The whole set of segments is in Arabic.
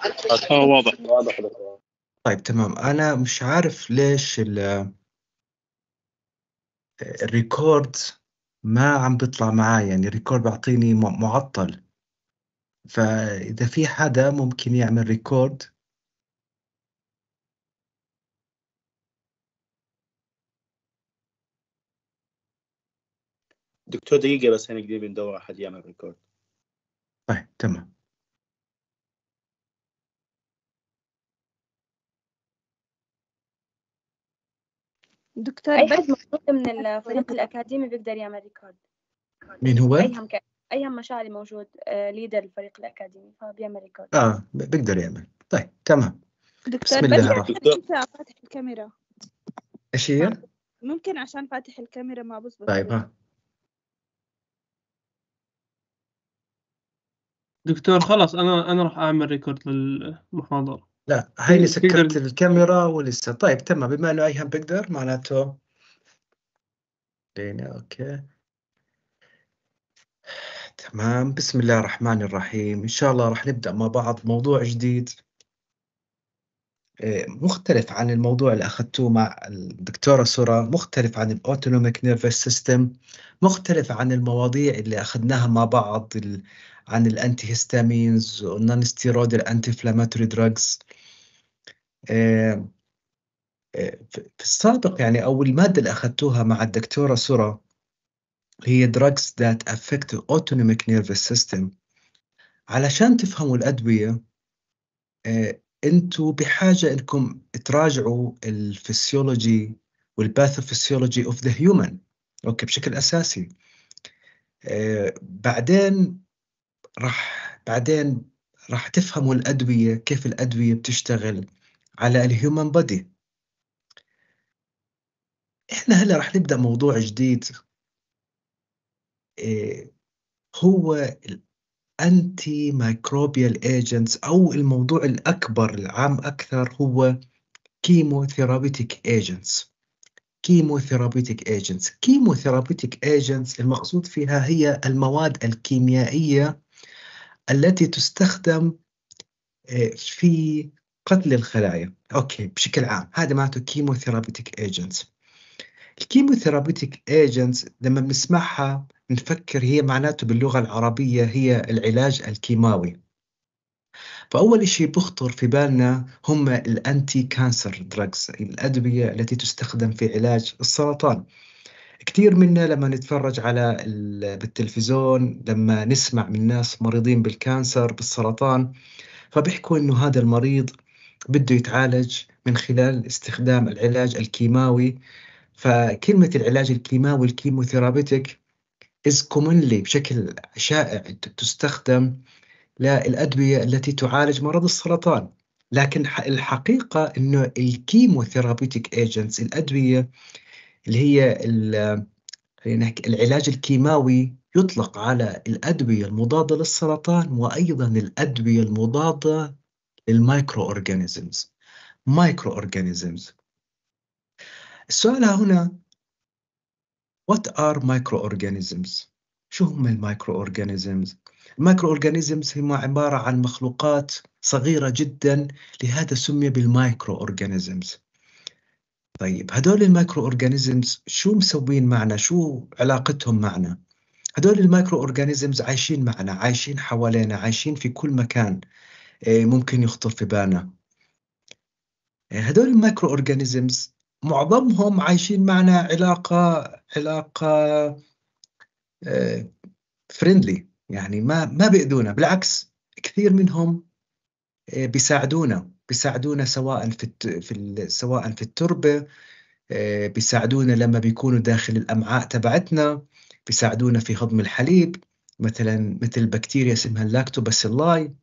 آه، واضح واضح طيب تمام انا مش عارف ليش الريكورد ما عم بيطلع معي يعني الريكورد بيعطيني معطل فاذا في حدا ممكن يعمل ريكورد دكتور دقيقة بس هنقدر يعني ندور أحد يعمل ريكورد طيب تمام دكتور أي برد من الفريق الأكاديمي بيقدر يعمل ريكورد مين هو؟ أيهم ك... أيهم مشاعري موجود ليدر آه، الفريق الأكاديمي فبيعمل ريكورد آه بيقدر يعمل طيب تمام دكتور بسم الله أنت فاتح الكاميرا إيش هي؟ ممكن عشان فاتح الكاميرا ما بظبط طيب ها دكتور خلاص أنا أنا راح أعمل ريكورد للمحاضرة لا هيني سكرت الكاميرا ولسه طيب تمام بما انه ايهم بقدر معناته لينا اوكي تمام بسم الله الرحمن الرحيم ان شاء الله راح نبدا مع بعض موضوع جديد إيه، مختلف عن الموضوع اللي اخذتوه مع الدكتوره سرى مختلف عن الاوتونوميك نيرفس سيستم مختلف عن المواضيع اللي اخذناها مع بعض عن الانتي هيستامينز والنون ستيرويد الانتي انفلاماتوري دراجز آه، آه، في السابق يعني او الماده اللي اخذتوها مع الدكتوره سرى هي drugs that affect the autonomic nervous system علشان تفهموا الادويه آه، انتوا بحاجه انكم تراجعوا الفسيولوجي والباثوفسيولوجي اوف ذا هيومن اوكي بشكل اساسي بعدين راح بعدين راح تفهموا الادويه كيف الادويه بتشتغل على الهيومن بادي احنا هلا رح نبدا موضوع جديد إيه هو الانتي مايكروبيال ايجنتس او الموضوع الاكبر العام اكثر هو كيموثيرابيتيك ايجنتس كيموثيرابيتيك ايجنتس كيموثيرابيتيك ايجنتس المقصود فيها هي المواد الكيميائيه التي تستخدم إيه، في قتل الخلايا اوكي بشكل عام هذا معناته كيموثيرابيتيك ايجنت الكيموثيرابيتيك ايجنت لما بنسمعها نفكر هي معناته باللغه العربيه هي العلاج الكيماوي فاول شيء بخطر في بالنا هم الانتي كانسر دراجز الادويه التي تستخدم في علاج السرطان كثير منا لما نتفرج على بالتلفزيون لما نسمع من ناس مريضين بالكانسر بالسرطان فبيحكوا انه هذا المريض بده يتعالج من خلال استخدام العلاج الكيماوي فكلمة العلاج الكيماوي الكيموثيرابيتك is commonly بشكل شائع تستخدم للأدوية التي تعالج مرض السرطان لكن الحقيقة أنه الكيموثيرابيتك ايجنتس الأدوية اللي هي العلاج الكيماوي يطلق على الأدوية المضادة للسرطان وأيضا الأدوية المضادة المايكرو اورجانيزمز مايكرو اورجانيزمز السؤال هنا وات ار مايكرو اورجانيزمز شو هم المايكرو اورجانيزمز المايكرو اورجانيزمز هم عبارة عن مخلوقات صغيرة جدا لهذا سمي بالمايكرو اورجانيزمز طيب هدول المايكرو اورجانيزمز شو مسوين معنا شو علاقتهم معنا هدول المايكرو اورجانيزمز عايشين معنا عايشين حوالينا عايشين في كل مكان إيه، ممكن يخطر في بالنا هدول إيه، المايكرو اورجانيزمز معظمهم عايشين معنا علاقة علاقة فريندلي إيه، يعني ما ما بيأذونا بالعكس كثير منهم بيساعدونا بيساعدونا سواء في في سواء في التربة بيساعدونا لما بيكونوا داخل الأمعاء تبعتنا بيساعدونا في هضم الحليب مثلا مثل بكتيريا اسمها اللاكتوباسيلاي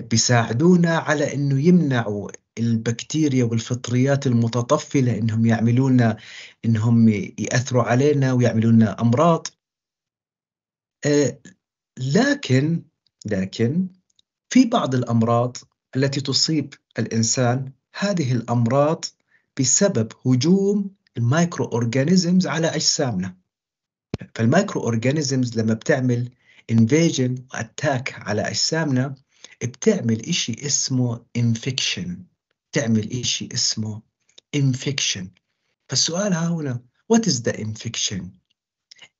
بيساعدونا على انه يمنعوا البكتيريا والفطريات المتطفله انهم يعملونا انهم ياثروا علينا ويعملونا امراض آه، لكن لكن في بعض الامراض التي تصيب الانسان هذه الامراض بسبب هجوم المايكرو اورجانيزمز على اجسامنا فالمايكرو اورجانيزمز لما بتعمل invasion واتاك على اجسامنا بتعمل إشي اسمه infection بتعمل إشي اسمه infection فالسؤال ها هنا what is the infection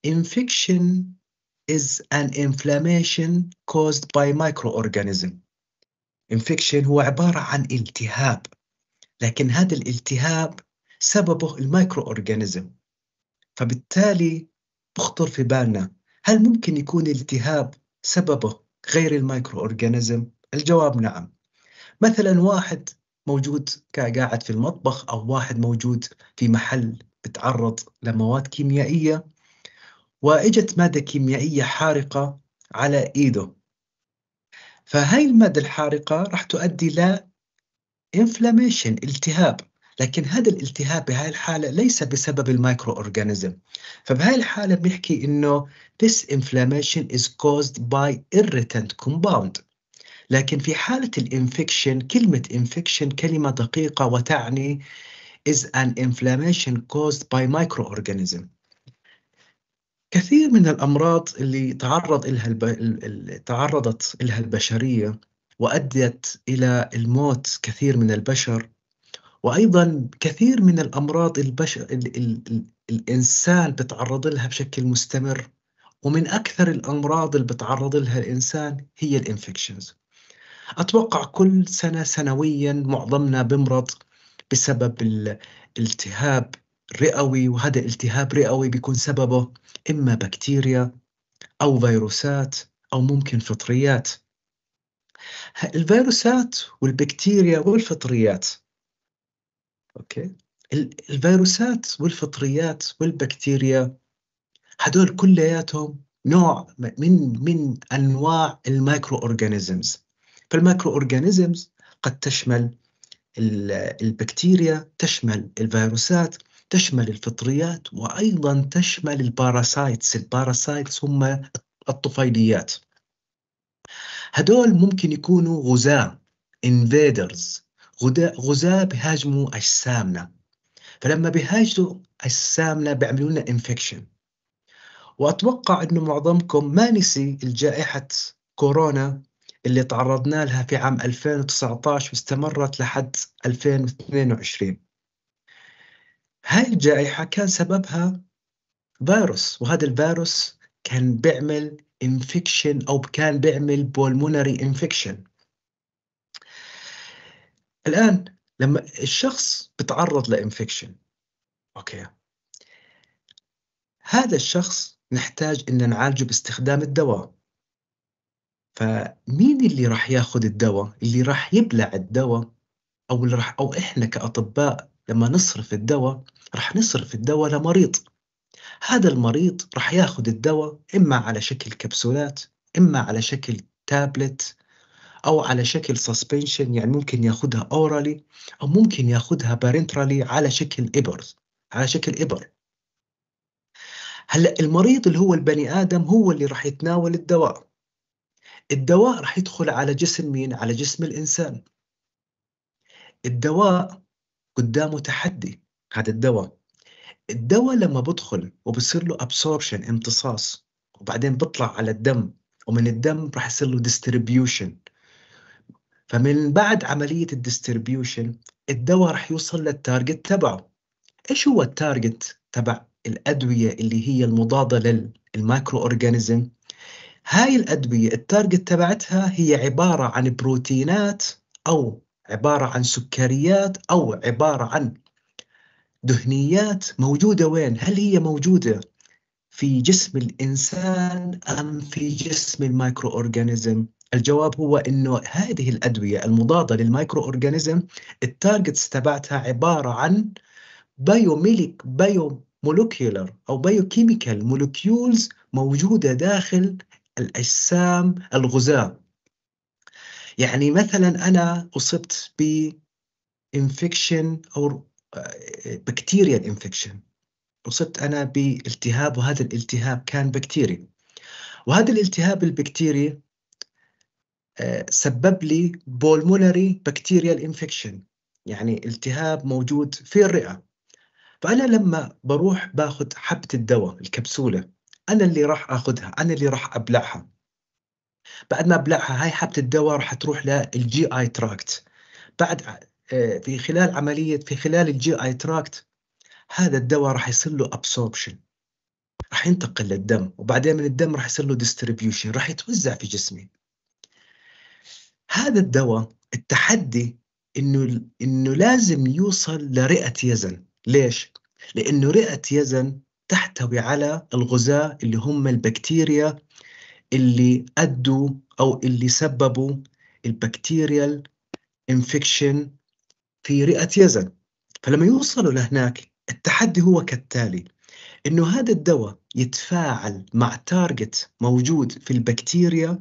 infection is an inflammation caused by microorganism infection هو عبارة عن التهاب لكن هذا الالتهاب سببه الميكرو اورجانيزم فبالتالي بخطر في بالنا هل ممكن يكون التهاب سببه غير المايكرو أورجانيزم؟ الجواب نعم مثلا واحد موجود قاعد في المطبخ أو واحد موجود في محل بتعرض لمواد كيميائية وإجت مادة كيميائية حارقة على إيده فهاي المادة الحارقة راح تؤدي ل inflammation التهاب لكن هذا الالتهاب بهاي الحالة ليس بسبب المايكرو أورجانيزم فبهاي الحالة بنحكي إنه this inflammation is caused by irritant compound لكن في حالة الانفكشن كلمة انفكشن كلمة دقيقة وتعني is an inflammation caused by microorganism كثير من الأمراض اللي تعرض إلها الب... تعرضت إلها البشرية وأدت إلى الموت كثير من البشر وايضا كثير من الامراض البشر ال... ال... ال... الانسان بتعرض لها بشكل مستمر ومن اكثر الامراض اللي بتعرض لها الانسان هي الانفكشنز اتوقع كل سنه سنويا معظمنا بمرض بسبب الالتهاب رئوي وهذا التهاب رئوي بيكون سببه اما بكتيريا او فيروسات او ممكن فطريات الفيروسات والبكتيريا والفطريات اوكي الفيروسات والفطريات والبكتيريا هدول كلياتهم نوع من من انواع المايكرو اورجانيزمز فالمايكرو اورجانيزمز قد تشمل البكتيريا تشمل الفيروسات تشمل الفطريات وايضا تشمل الباراسايتس الباراسايتس هم الطفيليات هدول ممكن يكونوا غزاة invaders غزاة بيهاجموا أجسامنا فلما بيهاجموا أجسامنا بيعملوا لنا انفكشن وأتوقع أنه معظمكم ما نسي الجائحة كورونا اللي تعرضنا لها في عام 2019 واستمرت لحد 2022 هاي الجائحة كان سببها فيروس وهذا الفيروس كان بيعمل انفكشن أو كان بيعمل بولمونري انفكشن الآن لما الشخص بتعرض لإنفكشن أوكي هذا الشخص نحتاج إن نعالجه باستخدام الدواء فمين اللي راح ياخذ الدواء اللي راح يبلع الدواء أو اللي راح أو إحنا كأطباء لما نصرف الدواء راح نصرف الدواء لمريض هذا المريض راح ياخذ الدواء إما على شكل كبسولات إما على شكل تابلت او على شكل سسبنشن يعني ممكن ياخدها اورالي او ممكن ياخدها بارنترالي على شكل ابر على شكل ابر هلا المريض اللي هو البني ادم هو اللي راح يتناول الدواء الدواء راح يدخل على جسم مين على جسم الانسان الدواء قدامه تحدي هذا الدواء الدواء لما بدخل وبصير له ابسوربشن امتصاص وبعدين بطلع على الدم ومن الدم راح يصير له ديستريبيوشن فمن بعد عملية الديستريبيوشن الدواء راح يوصل للتارجت تبعه ايش هو التارجت تبع الأدوية اللي هي المضادة للمايكرو أورجانيزم هاي الأدوية التارجت تبعتها هي عبارة عن بروتينات أو عبارة عن سكريات أو عبارة عن دهنيات موجودة وين؟ هل هي موجودة في جسم الإنسان أم في جسم المايكرو أورجانيزم؟ الجواب هو انه هذه الادويه المضاده للمايكرو اورجانيزم التارجتس تبعتها عباره عن بايوميليك بايو مولوكيولر او بايوكيميكال مولوكيولز موجوده داخل الاجسام الغزاة يعني مثلا انا اصبت ب انفكشن او بكتيريا آه، انفكشن اصبت انا بالتهاب وهذا الالتهاب كان بكتيري وهذا الالتهاب البكتيري سبب لي بولمونري بكتيريال انفكشن يعني التهاب موجود في الرئه فانا لما بروح باخذ حبه الدواء الكبسوله انا اللي راح اخذها انا اللي راح ابلعها بعد ما ابلعها هاي حبه الدواء راح تروح للجي اي تراكت بعد آه، في خلال عمليه في خلال الجي اي تراكت هذا الدواء راح يصير له ابسوربشن راح ينتقل للدم وبعدين من الدم راح يصير له ديستريبيوشن راح يتوزع في جسمي هذا الدواء التحدي انه انه لازم يوصل لرئه يزن ليش لانه رئه يزن تحتوي على الغزاة اللي هم البكتيريا اللي ادوا او اللي سببوا البكتيريال انفكشن في رئه يزن فلما يوصلوا لهناك التحدي هو كالتالي انه هذا الدواء يتفاعل مع تارجت موجود في البكتيريا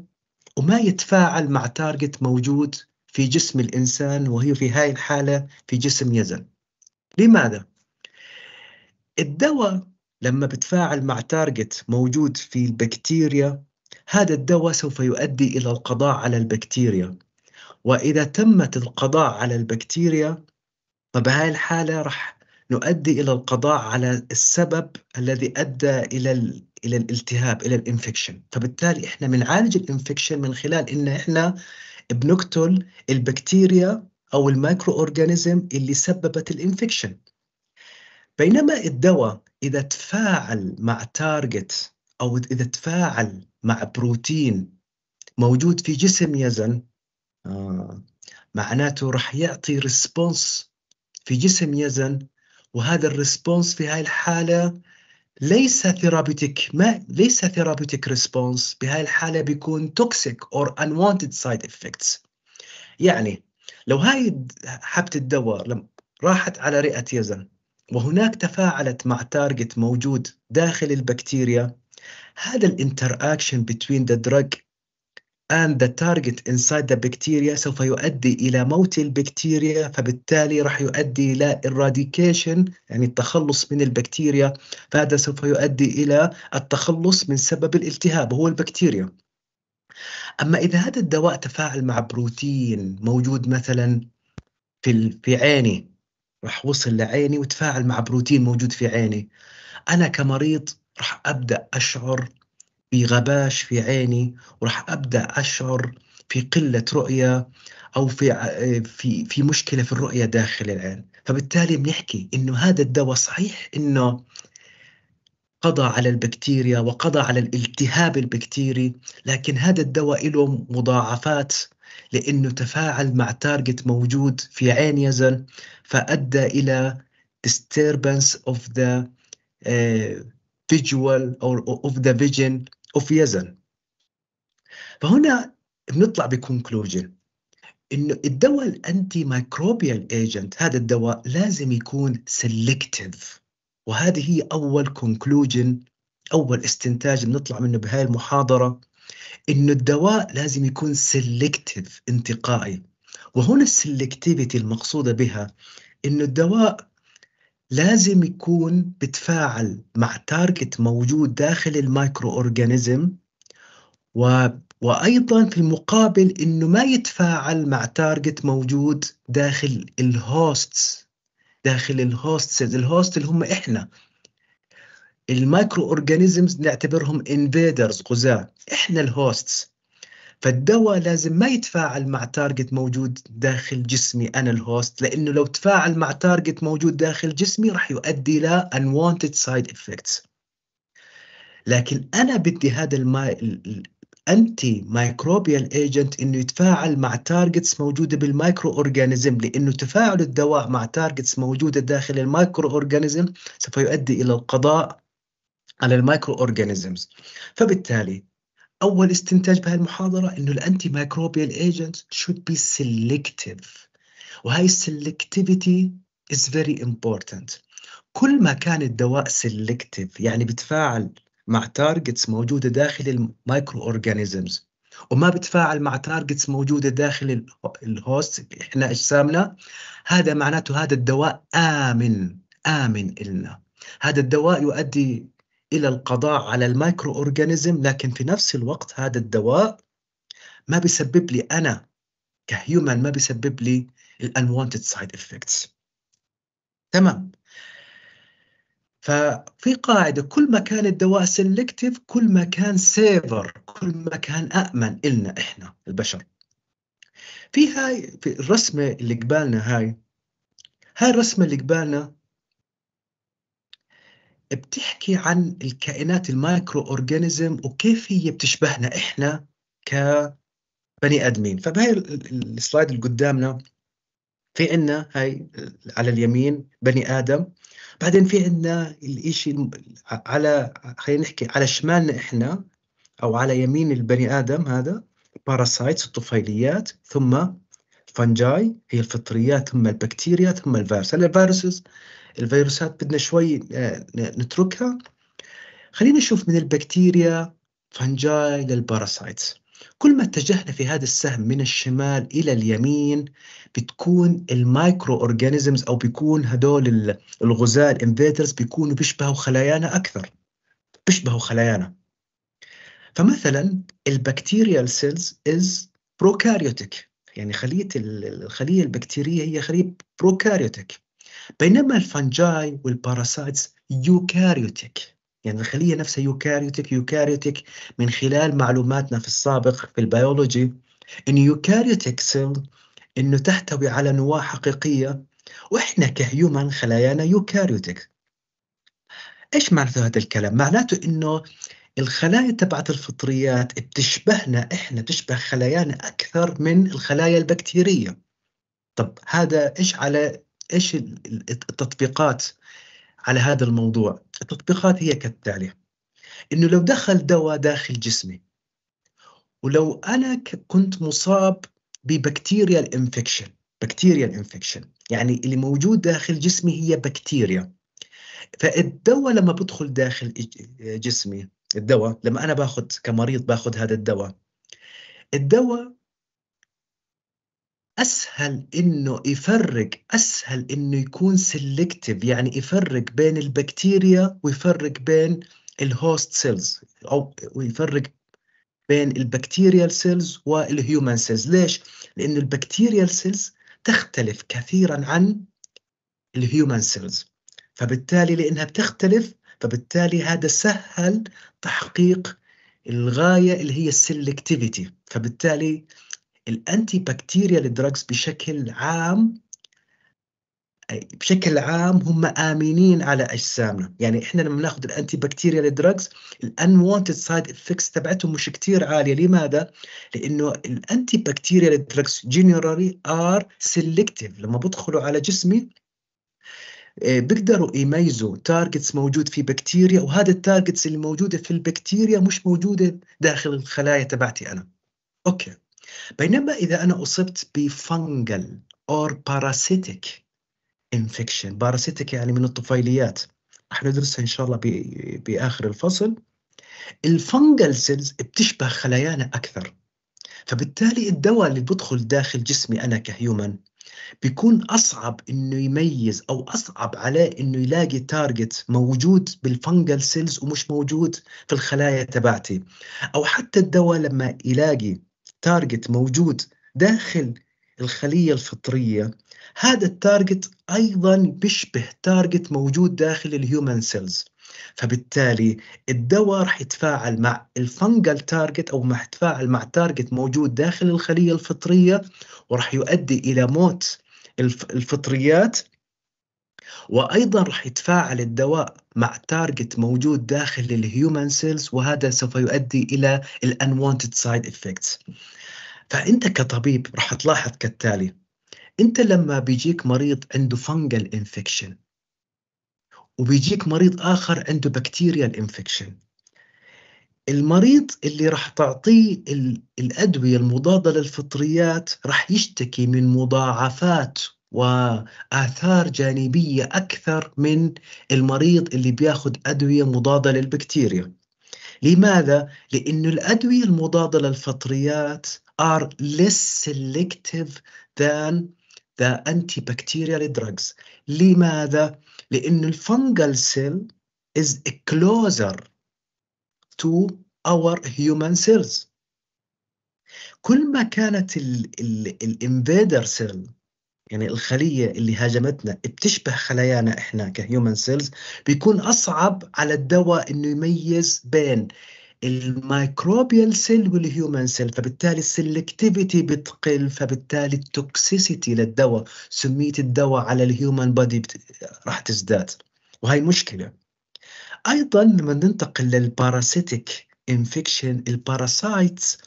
وما يتفاعل مع تارجت موجود في جسم الإنسان وهي في هاي الحالة في جسم يزن لماذا؟ الدواء لما بتفاعل مع تارجت موجود في البكتيريا هذا الدواء سوف يؤدي إلى القضاء على البكتيريا وإذا تمت القضاء على البكتيريا فبهاي الحالة رح نؤدي الى القضاء على السبب الذي ادى الى الى الالتهاب الى الانفكشن فبالتالي احنا بنعالج الانفكشن من خلال ان احنا بنقتل البكتيريا او المايكرو اورجانيزم اللي سببت الانفكشن بينما الدواء اذا تفاعل مع تارجت او اذا تفاعل مع بروتين موجود في جسم يزن آه معناته راح يعطي ريسبونس في جسم يزن وهذا الريسبونس في هاي الحالة ليس ثيرابيوتيك ما ليس ثيرابيوتيك ريسبونس بهاي الحالة بيكون توكسيك اور unwanted سايد افكتس يعني لو هاي حبة الدواء راحت على رئة يزن وهناك تفاعلت مع تارجت موجود داخل البكتيريا هذا الانتر اكشن بين ذا دراج and the target inside the bacteria سوف يؤدي إلى موت البكتيريا فبالتالي راح يؤدي إلى eradication يعني التخلص من البكتيريا فهذا سوف يؤدي إلى التخلص من سبب الالتهاب هو البكتيريا أما إذا هذا الدواء تفاعل مع بروتين موجود مثلا في في عيني راح وصل لعيني وتفاعل مع بروتين موجود في عيني أنا كمريض راح أبدأ أشعر في غباش في عيني وراح ابدا اشعر في قله رؤيه او في في في مشكله في الرؤيه داخل العين فبالتالي بنحكي انه هذا الدواء صحيح انه قضى على البكتيريا وقضى على الالتهاب البكتيري لكن هذا الدواء له مضاعفات لانه تفاعل مع تارجت موجود في عين يزن فادى الى disturbance of the uh, visual or of the vision اوف يزن فهنا بنطلع بكونكلوجن انه الدواء الانتي مايكروبيال ايجنت هذا الدواء لازم يكون سيلكتيف وهذه هي اول كونكلوجن اول استنتاج بنطلع منه بهاي المحاضره انه الدواء لازم يكون سيلكتيف انتقائي وهنا السلكتيفيتي المقصوده بها انه الدواء لازم يكون بتفاعل مع تارجت موجود داخل المايكرو اورجانيزم و وايضا في المقابل انه ما يتفاعل مع تارجت موجود داخل الهوستس داخل الهوست الهوست اللي هم احنا المايكرو اورجانيزمز نعتبرهم انفيدرز غزاة احنا الهوستس فالدواء لازم ما يتفاعل مع تارجت موجود داخل جسمي انا الهوست لانه لو تفاعل مع تارجت موجود داخل جسمي راح يؤدي الى unwanted side effects لكن انا بدي هذا الماء انتي مايكروبيال ايجنت انه يتفاعل مع تارجتس موجوده بالمايكرو اورجانيزم لانه تفاعل الدواء مع تارجتس موجوده داخل المايكرو اورجانيزم سوف يؤدي الى القضاء على المايكرو اورجانيزمز فبالتالي اول استنتاج بهالمحاضره انه الانتي مايكروبيال ايجنتس شود بي سيلكتيف وهي السلكتيفيتي از فيري امبورتنت كل ما كان الدواء سيلكتيف يعني بتفاعل مع تارجتس موجوده داخل المايكرو اورجانيزمز وما بتفاعل مع تارجتس موجوده داخل الهوست احنا اجسامنا هذا معناته هذا الدواء امن امن النا هذا الدواء يؤدي الى القضاء على المايكرو اورجانيزم لكن في نفس الوقت هذا الدواء ما بيسبب لي انا كهيومن ما بيسبب لي الانوانتد سايد افكتس تمام ففي قاعدة كل ما كان الدواء سيلكتيف كل ما كان سيفر كل ما كان أأمن إلنا إحنا البشر في هاي في الرسمة اللي قبالنا هاي هاي الرسمة اللي قبالنا بتحكي عن الكائنات المايكرو اورجانيزم وكيف هي بتشبهنا احنا كبني ادمين فبهي السلايد اللي قدامنا في عنا هاي على اليمين بني ادم بعدين في عنا الإشي على خلينا نحكي على شمالنا احنا او على يمين البني ادم هذا باراسايتس الطفيليات ثم فنجاي هي الفطريات ثم البكتيريا ثم الفيروس هلا الفيروسز الفيروسات بدنا شوي آه، نتركها خلينا نشوف من البكتيريا فنجاي للباراسايتس كل ما اتجهنا في هذا السهم من الشمال الى اليمين بتكون المايكرو اورجانيزمز او بيكون هدول الغزاة الانفيترز بيكونوا بيشبهوا خلايانا اكثر بيشبهوا خلايانا فمثلا البكتيريال سيلز از بروكاريوتيك يعني خليه الخليه البكتيريه هي خليه بروكاريوتيك بينما الفنجاي والباراسايتس يوكاريوتيك يعني الخلية نفسها يوكاريوتيك يوكاريوتيك من خلال معلوماتنا في السابق في البيولوجي أن يوكاريوتيك سيل أنه تحتوي على نواة حقيقية وإحنا كهيومن خلايانا يوكاريوتيك إيش معناته هذا الكلام؟ معناته أنه الخلايا تبعت الفطريات بتشبهنا إحنا بتشبه خلايانا أكثر من الخلايا البكتيرية طب هذا إيش على ايش التطبيقات على هذا الموضوع التطبيقات هي كالتالي انه لو دخل دواء داخل جسمي ولو انا كنت مصاب ببكتيريا الانفكشن بكتيريا الانفكشن يعني اللي موجود داخل جسمي هي بكتيريا فالدواء لما بدخل داخل جسمي الدواء لما انا باخذ كمريض باخذ هذا الدواء الدواء اسهل انه يفرق اسهل انه يكون سيلكتيف يعني يفرق بين البكتيريا ويفرق بين الهوست سيلز او ويفرق بين البكتيريال سيلز والهيومن سيلز ليش لانه البكتيريال سيلز تختلف كثيرا عن الهيومن سيلز فبالتالي لانها بتختلف فبالتالي هذا سهل تحقيق الغايه اللي هي السلكتيفيتي فبالتالي الانتي بكتيريال دراجز بشكل عام بشكل عام هم امنين على اجسامنا يعني احنا لما ناخذ الانتي بكتيريال دراجز الان وونتد سايد افكتس تبعتهم مش كثير عاليه لماذا لانه الانتي بكتيريال دراجز جنرالي ار سيلكتيف لما بدخلوا على جسمي آه، بيقدروا يميزوا تارجتس موجود في بكتيريا وهذا التارجتس اللي موجوده في البكتيريا مش موجوده داخل الخلايا تبعتي انا اوكي بينما إذا أنا أصبت بفنجل أو باراسيتيك انفكشن باراسيتيك يعني من الطفيليات راح ندرسها إن شاء الله بآخر الفصل الفنجل سيلز بتشبه خلايانا أكثر فبالتالي الدواء اللي بدخل داخل جسمي أنا كهيومن بيكون أصعب إنه يميز أو أصعب عليه إنه يلاقي تارجت موجود بالفنجل سيلز ومش موجود في الخلايا تبعتي أو حتى الدواء لما يلاقي تارجت موجود داخل الخلية الفطرية هذا التارجت أيضا بيشبه تارجت موجود داخل الهيومن سيلز فبالتالي الدواء راح يتفاعل مع الفنجل تارجت او راح يتفاعل مع تارجت موجود داخل الخليه الفطريه وراح يؤدي الى موت الفطريات وايضا راح يتفاعل الدواء مع تارجت موجود داخل الهيومن سيلز وهذا سوف يؤدي الى الانوانتد سايد افكتس فانت كطبيب راح تلاحظ كالتالي انت لما بيجيك مريض عنده فنجل انفكشن وبيجيك مريض اخر عنده بكتيريال انفكشن المريض اللي راح تعطيه الادويه المضاده للفطريات راح يشتكي من مضاعفات واثار جانبيه اكثر من المريض اللي بياخذ ادويه مضاده للبكتيريا. لماذا؟ لأن الأدوية المضادة للفطريات are less selective than the antibacterial drugs. لماذا؟ لأن الفنجل cell is closer to our human cells. كل ما كانت الانفيدر سيل يعني الخلية اللي هاجمتنا بتشبه خلايانا إحنا كهيومن سيلز بيكون أصعب على الدواء إنه يميز بين الميكروبيال سيل والهيومن سيل فبالتالي السلكتيفيتي بتقل فبالتالي التوكسيسيتي للدواء سمية الدواء على الهيومن بودي راح تزداد وهي مشكلة أيضا لما ننتقل للباراسيتيك انفكشن الباراسايتس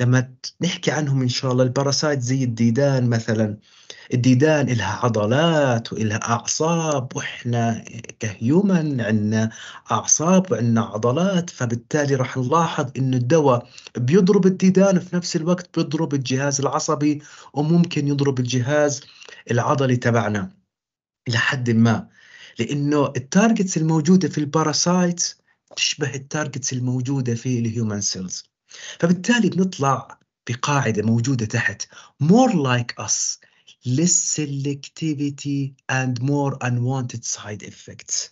لما نحكي عنهم ان شاء الله الباراسايت زي الديدان مثلا الديدان إلها عضلات وإلها أعصاب وإحنا كهيومن عندنا أعصاب وعندنا عضلات فبالتالي راح نلاحظ إنه الدواء بيضرب الديدان وفي نفس الوقت بيضرب الجهاز العصبي وممكن يضرب الجهاز العضلي تبعنا إلى حد ما لأنه التارجتس الموجودة في الباراسايت تشبه التارجتس الموجودة في الهيومن سيلز فبالتالي بنطلع بقاعدة موجودة تحت more like us less selectivity and more unwanted side effects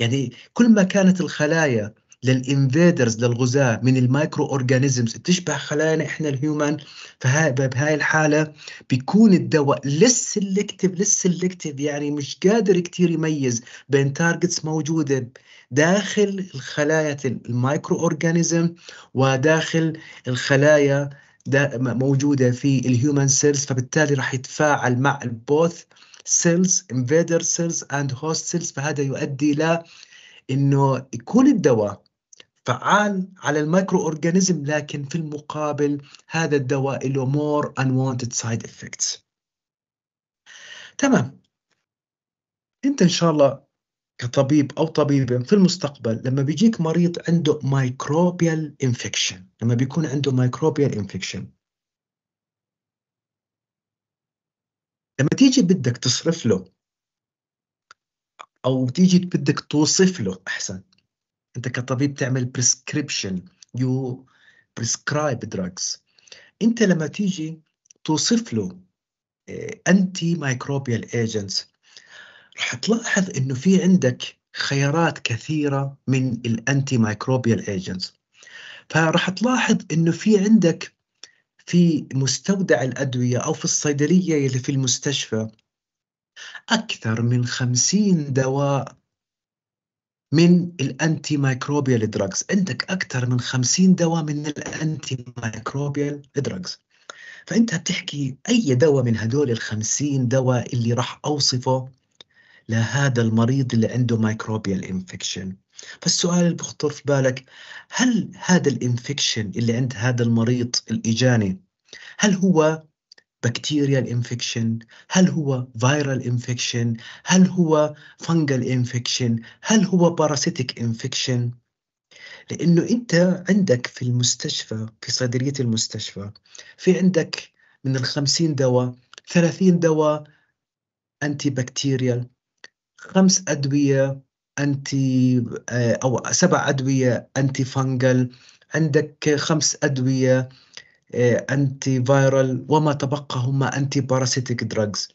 يعني كل ما كانت الخلايا للانفيدرز للغزاة من المايكرو اورجانيزمز تشبه خلايانا احنا الهيومن فبهاي الحالة بيكون الدواء لس سلكتيف سلكتيف يعني مش قادر كتير يميز بين تارجتس موجودة داخل الخلايا المايكرو اورجانيزم وداخل الخلايا موجوده في الهيومن سيلز فبالتالي راح يتفاعل مع البوث سيلز انفيدر سيلز اند هوست سيلز فهذا يؤدي الى انه يكون الدواء فعال على المايكرو اورجانيزم لكن في المقابل هذا الدواء له مور unwanted سايد effects تمام انت ان شاء الله كطبيب او طبيبه في المستقبل لما بيجيك مريض عنده مايكروبيال انفكشن لما بيكون عنده مايكروبيال انفكشن لما تيجي بدك تصرف له او تيجي بدك توصف له احسن انت كطبيب تعمل بريسكريبشن يو بريسكرايب دراجز انت لما تيجي توصف له انتي مايكروبيال ايجنتس راح تلاحظ انه في عندك خيارات كثيره من الانتي مايكروبيال ايجنتس فراح تلاحظ انه في عندك في مستودع الادويه او في الصيدليه اللي في المستشفى اكثر من خمسين دواء من الانتي مايكروبيال دراجز عندك اكثر من 50 دواء من الانتي مايكروبيال دراجز فانت بتحكي اي دواء من هدول ال 50 دواء اللي راح اوصفه لهذا المريض اللي عنده مايكروبيال انفكشن فالسؤال اللي بخطر في بالك هل هذا الانفكشن اللي عند هذا المريض الاجاني هل هو بكتيريال انفكشن هل هو فيرال انفكشن هل هو فنجل انفكشن هل هو باراسيتيك انفكشن لانه انت عندك في المستشفى في صيدليه المستشفى في عندك من ال 50 دواء 30 دواء انتي بكتيريال خمس ادويه انتي آه، او سبع ادويه انتي فنجل عندك خمس ادويه انتي آه، فايرال وما تبقى هما انتي باراسيتيك دراجز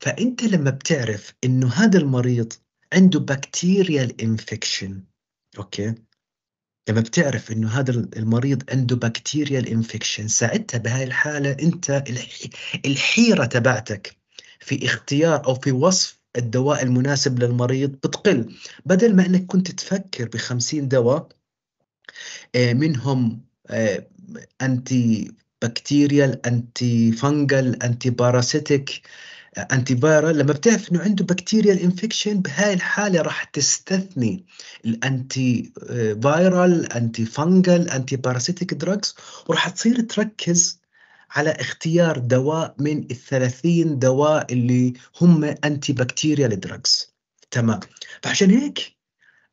فانت لما بتعرف انه هذا المريض عنده بكتيريال انفكشن اوكي لما بتعرف انه هذا المريض عنده بكتيريال انفكشن ساعتها بهاي الحاله انت الحيره تبعتك في اختيار او في وصف الدواء المناسب للمريض بتقل بدل ما انك كنت تفكر ب 50 دواء آه، منهم آه، انتي بكتيريال انتي فنجل انتي باراسيتك انتي فايرال لما بتعرف انه عنده بكتيريال انفكشن بهاي الحاله راح تستثني الانتي فايرال انتي فنجل انتي باراسيتك دراجز وراح تصير تركز على اختيار دواء من ال 30 دواء اللي هم انتي بكتيريال دراجز تمام فعشان هيك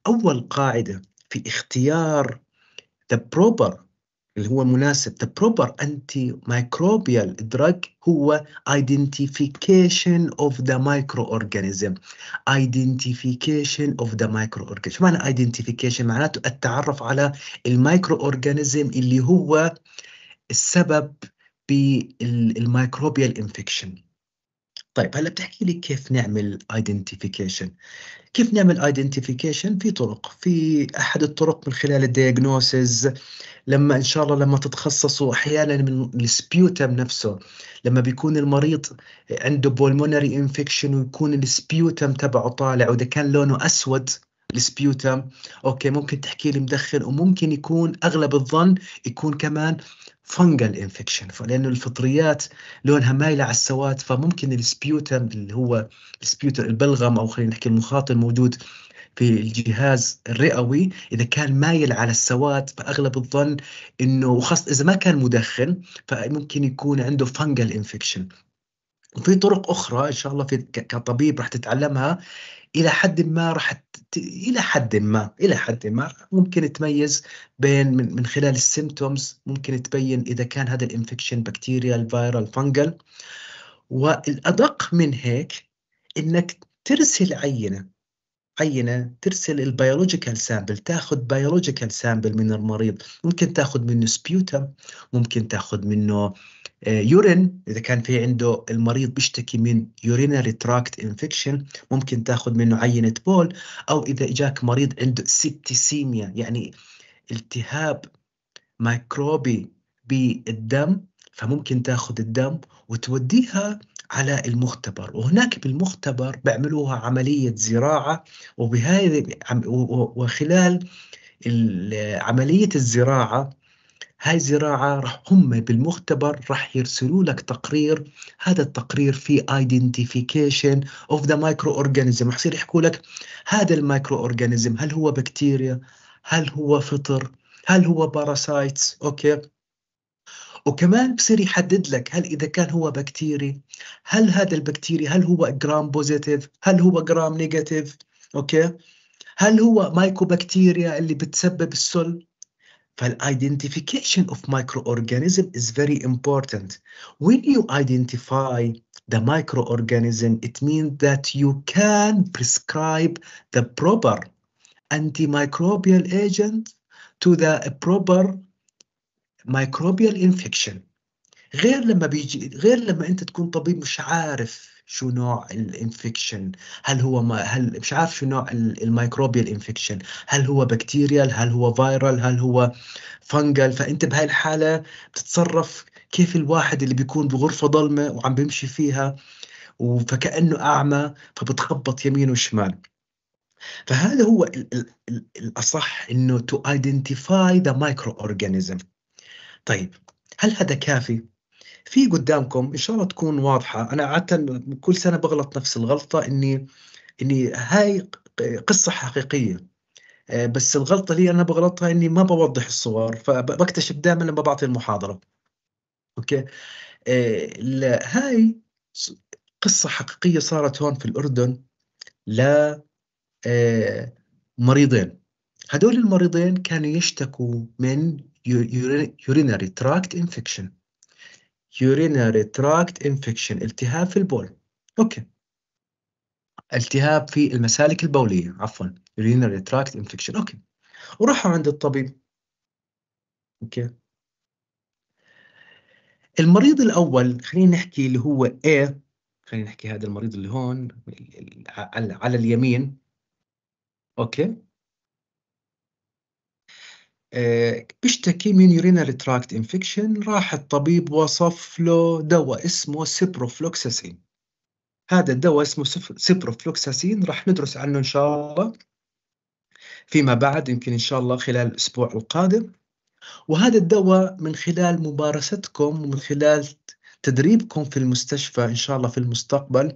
اول قاعده في اختيار the proper اللي هو مناسب the proper antimicrobial drug هو identification of the microorganism identification of the microorganism معنى identification معناته التعرف على الميكروorganism اللي هو السبب بالميكروبيال انفكشن طيب هلا بتحكي لي كيف نعمل identification كيف نعمل ايدنتيفيكيشن في طرق في احد الطرق من خلال الدياجنوسز لما ان شاء الله لما تتخصصوا احيانا من السبيوتم نفسه لما بيكون المريض عنده بولمونري انفكشن ويكون السبيوتم تبعه طالع واذا كان لونه اسود السبيوتم اوكي ممكن تحكي لي مدخن وممكن يكون اغلب الظن يكون كمان فنجل انفكشن لانه الفطريات لونها مايله على السواد فممكن السبيوتم اللي هو السبيوتم البلغم او خلينا نحكي المخاط الموجود في الجهاز الرئوي اذا كان مايل على السواد فاغلب الظن انه وخاصه اذا ما كان مدخن فممكن يكون عنده فنجل انفكشن وفي طرق اخرى ان شاء الله في كطبيب راح تتعلمها الى حد ما راح ت... الى حد ما الى حد ما ممكن تميز بين من, من خلال السيمتومز ممكن تبين اذا كان هذا الانفكشن بكتيريا الفيرال فانجل والادق من هيك انك ترسل عينه عينه ترسل البيولوجيكال سامبل تاخذ بيولوجيكال سامبل من المريض ممكن تاخذ منه سبيوتم ممكن تاخذ منه آه، يورين اذا كان في عنده المريض بيشتكي من يورينري تراكت انفكشن ممكن تاخذ منه عينه بول او اذا اجاك مريض عنده سيبتيسيميا يعني التهاب ميكروبي بالدم فممكن تاخذ الدم وتوديها على المختبر وهناك بالمختبر بيعملوها عملية زراعة وبهذه وخلال عملية الزراعة هاي زراعة رح هم بالمختبر رح يرسلوا لك تقرير هذا التقرير فيه identification of the microorganism رح يصير يحكوا لك هذا المايكرو اورجانيزم هل هو بكتيريا هل هو فطر هل هو باراسايتس اوكي وكمان بصير يحدد لك هل اذا كان هو بكتيري هل هذا البكتيري هل هو جرام بوزيتيف هل هو جرام نيجاتيف اوكي هل هو مايكوبكتيريا اللي بتسبب السل identification of microorganism is very important. When you identify the microorganism, it means that you can prescribe the proper antimicrobial agent to the proper microbial infection. غير لما بيجي غير لما انت تكون طبيب مش عارف شو نوع الانفكشن هل هو ما هل مش عارف شو نوع الميكروبيال انفكشن هل هو بكتيريال هل هو فايرال هل هو فنجل فانت بهاي الحاله بتتصرف كيف الواحد اللي بيكون بغرفه ضلمه وعم بيمشي فيها فكانه اعمى فبتخبط يمين وشمال فهذا هو الاصح انه تو ايدنتيفاي ذا مايكرو اورجانيزم طيب هل هذا كافي في قدامكم ان شاء الله تكون واضحه انا عاده كل سنه بغلط نفس الغلطه اني اني هاي قصه حقيقيه آه، بس الغلطه اللي انا بغلطها اني ما بوضح الصور فبكتشف دائما لما بعطي المحاضره اوكي آه، هاي قصه حقيقيه صارت هون في الاردن ل آه، مريضين هدول المريضين كانوا يشتكوا من urinary tract infection urinary tract infection التهاب في البول اوكي التهاب في المسالك البوليه عفوا urinary tract infection اوكي وروحوا عند الطبيب اوكي المريض الاول خلينا نحكي اللي هو A خلينا نحكي هذا المريض اللي هون على اليمين اوكي بيشتكي آه، من يورينال تراكت انفكشن راح الطبيب وصف له دواء اسمه سيبروفلوكساسين هذا الدواء اسمه سيبروفلوكساسين راح ندرس عنه ان شاء الله فيما بعد يمكن ان شاء الله خلال الاسبوع القادم وهذا الدواء من خلال ممارستكم ومن خلال تدريبكم في المستشفى إن شاء الله في المستقبل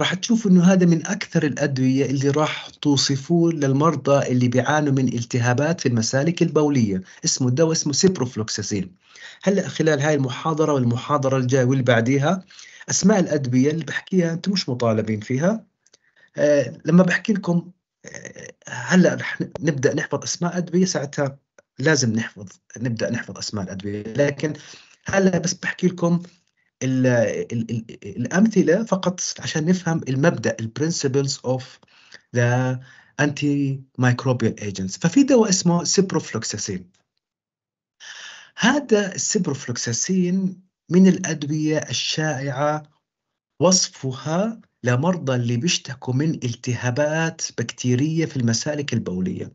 راح تشوفوا أنه هذا من أكثر الأدوية اللي راح توصفوه للمرضى اللي بيعانوا من التهابات في المسالك البولية اسمه الدواء اسمه سيبروفلوكساسين هلأ خلال هاي المحاضرة والمحاضرة الجاية واللي بعديها أسماء الأدوية اللي بحكيها أنتم مش مطالبين فيها أه لما بحكي لكم آه، هلا رح نبدا نحفظ اسماء ادويه ساعتها لازم نحفظ نبدا نحفظ اسماء الادويه لكن هلا بس بحكي لكم ال ال ال الامثله فقط عشان نفهم المبدا البرنسبلز اوف ذا انتي مايكروبيال ايجنتس ففي دواء اسمه سيبروفلوكساسين هذا السيبروفلوكساسين من الادويه الشائعه وصفها لمرضى اللي بيشتكوا من التهابات بكتيريه في المسالك البوليه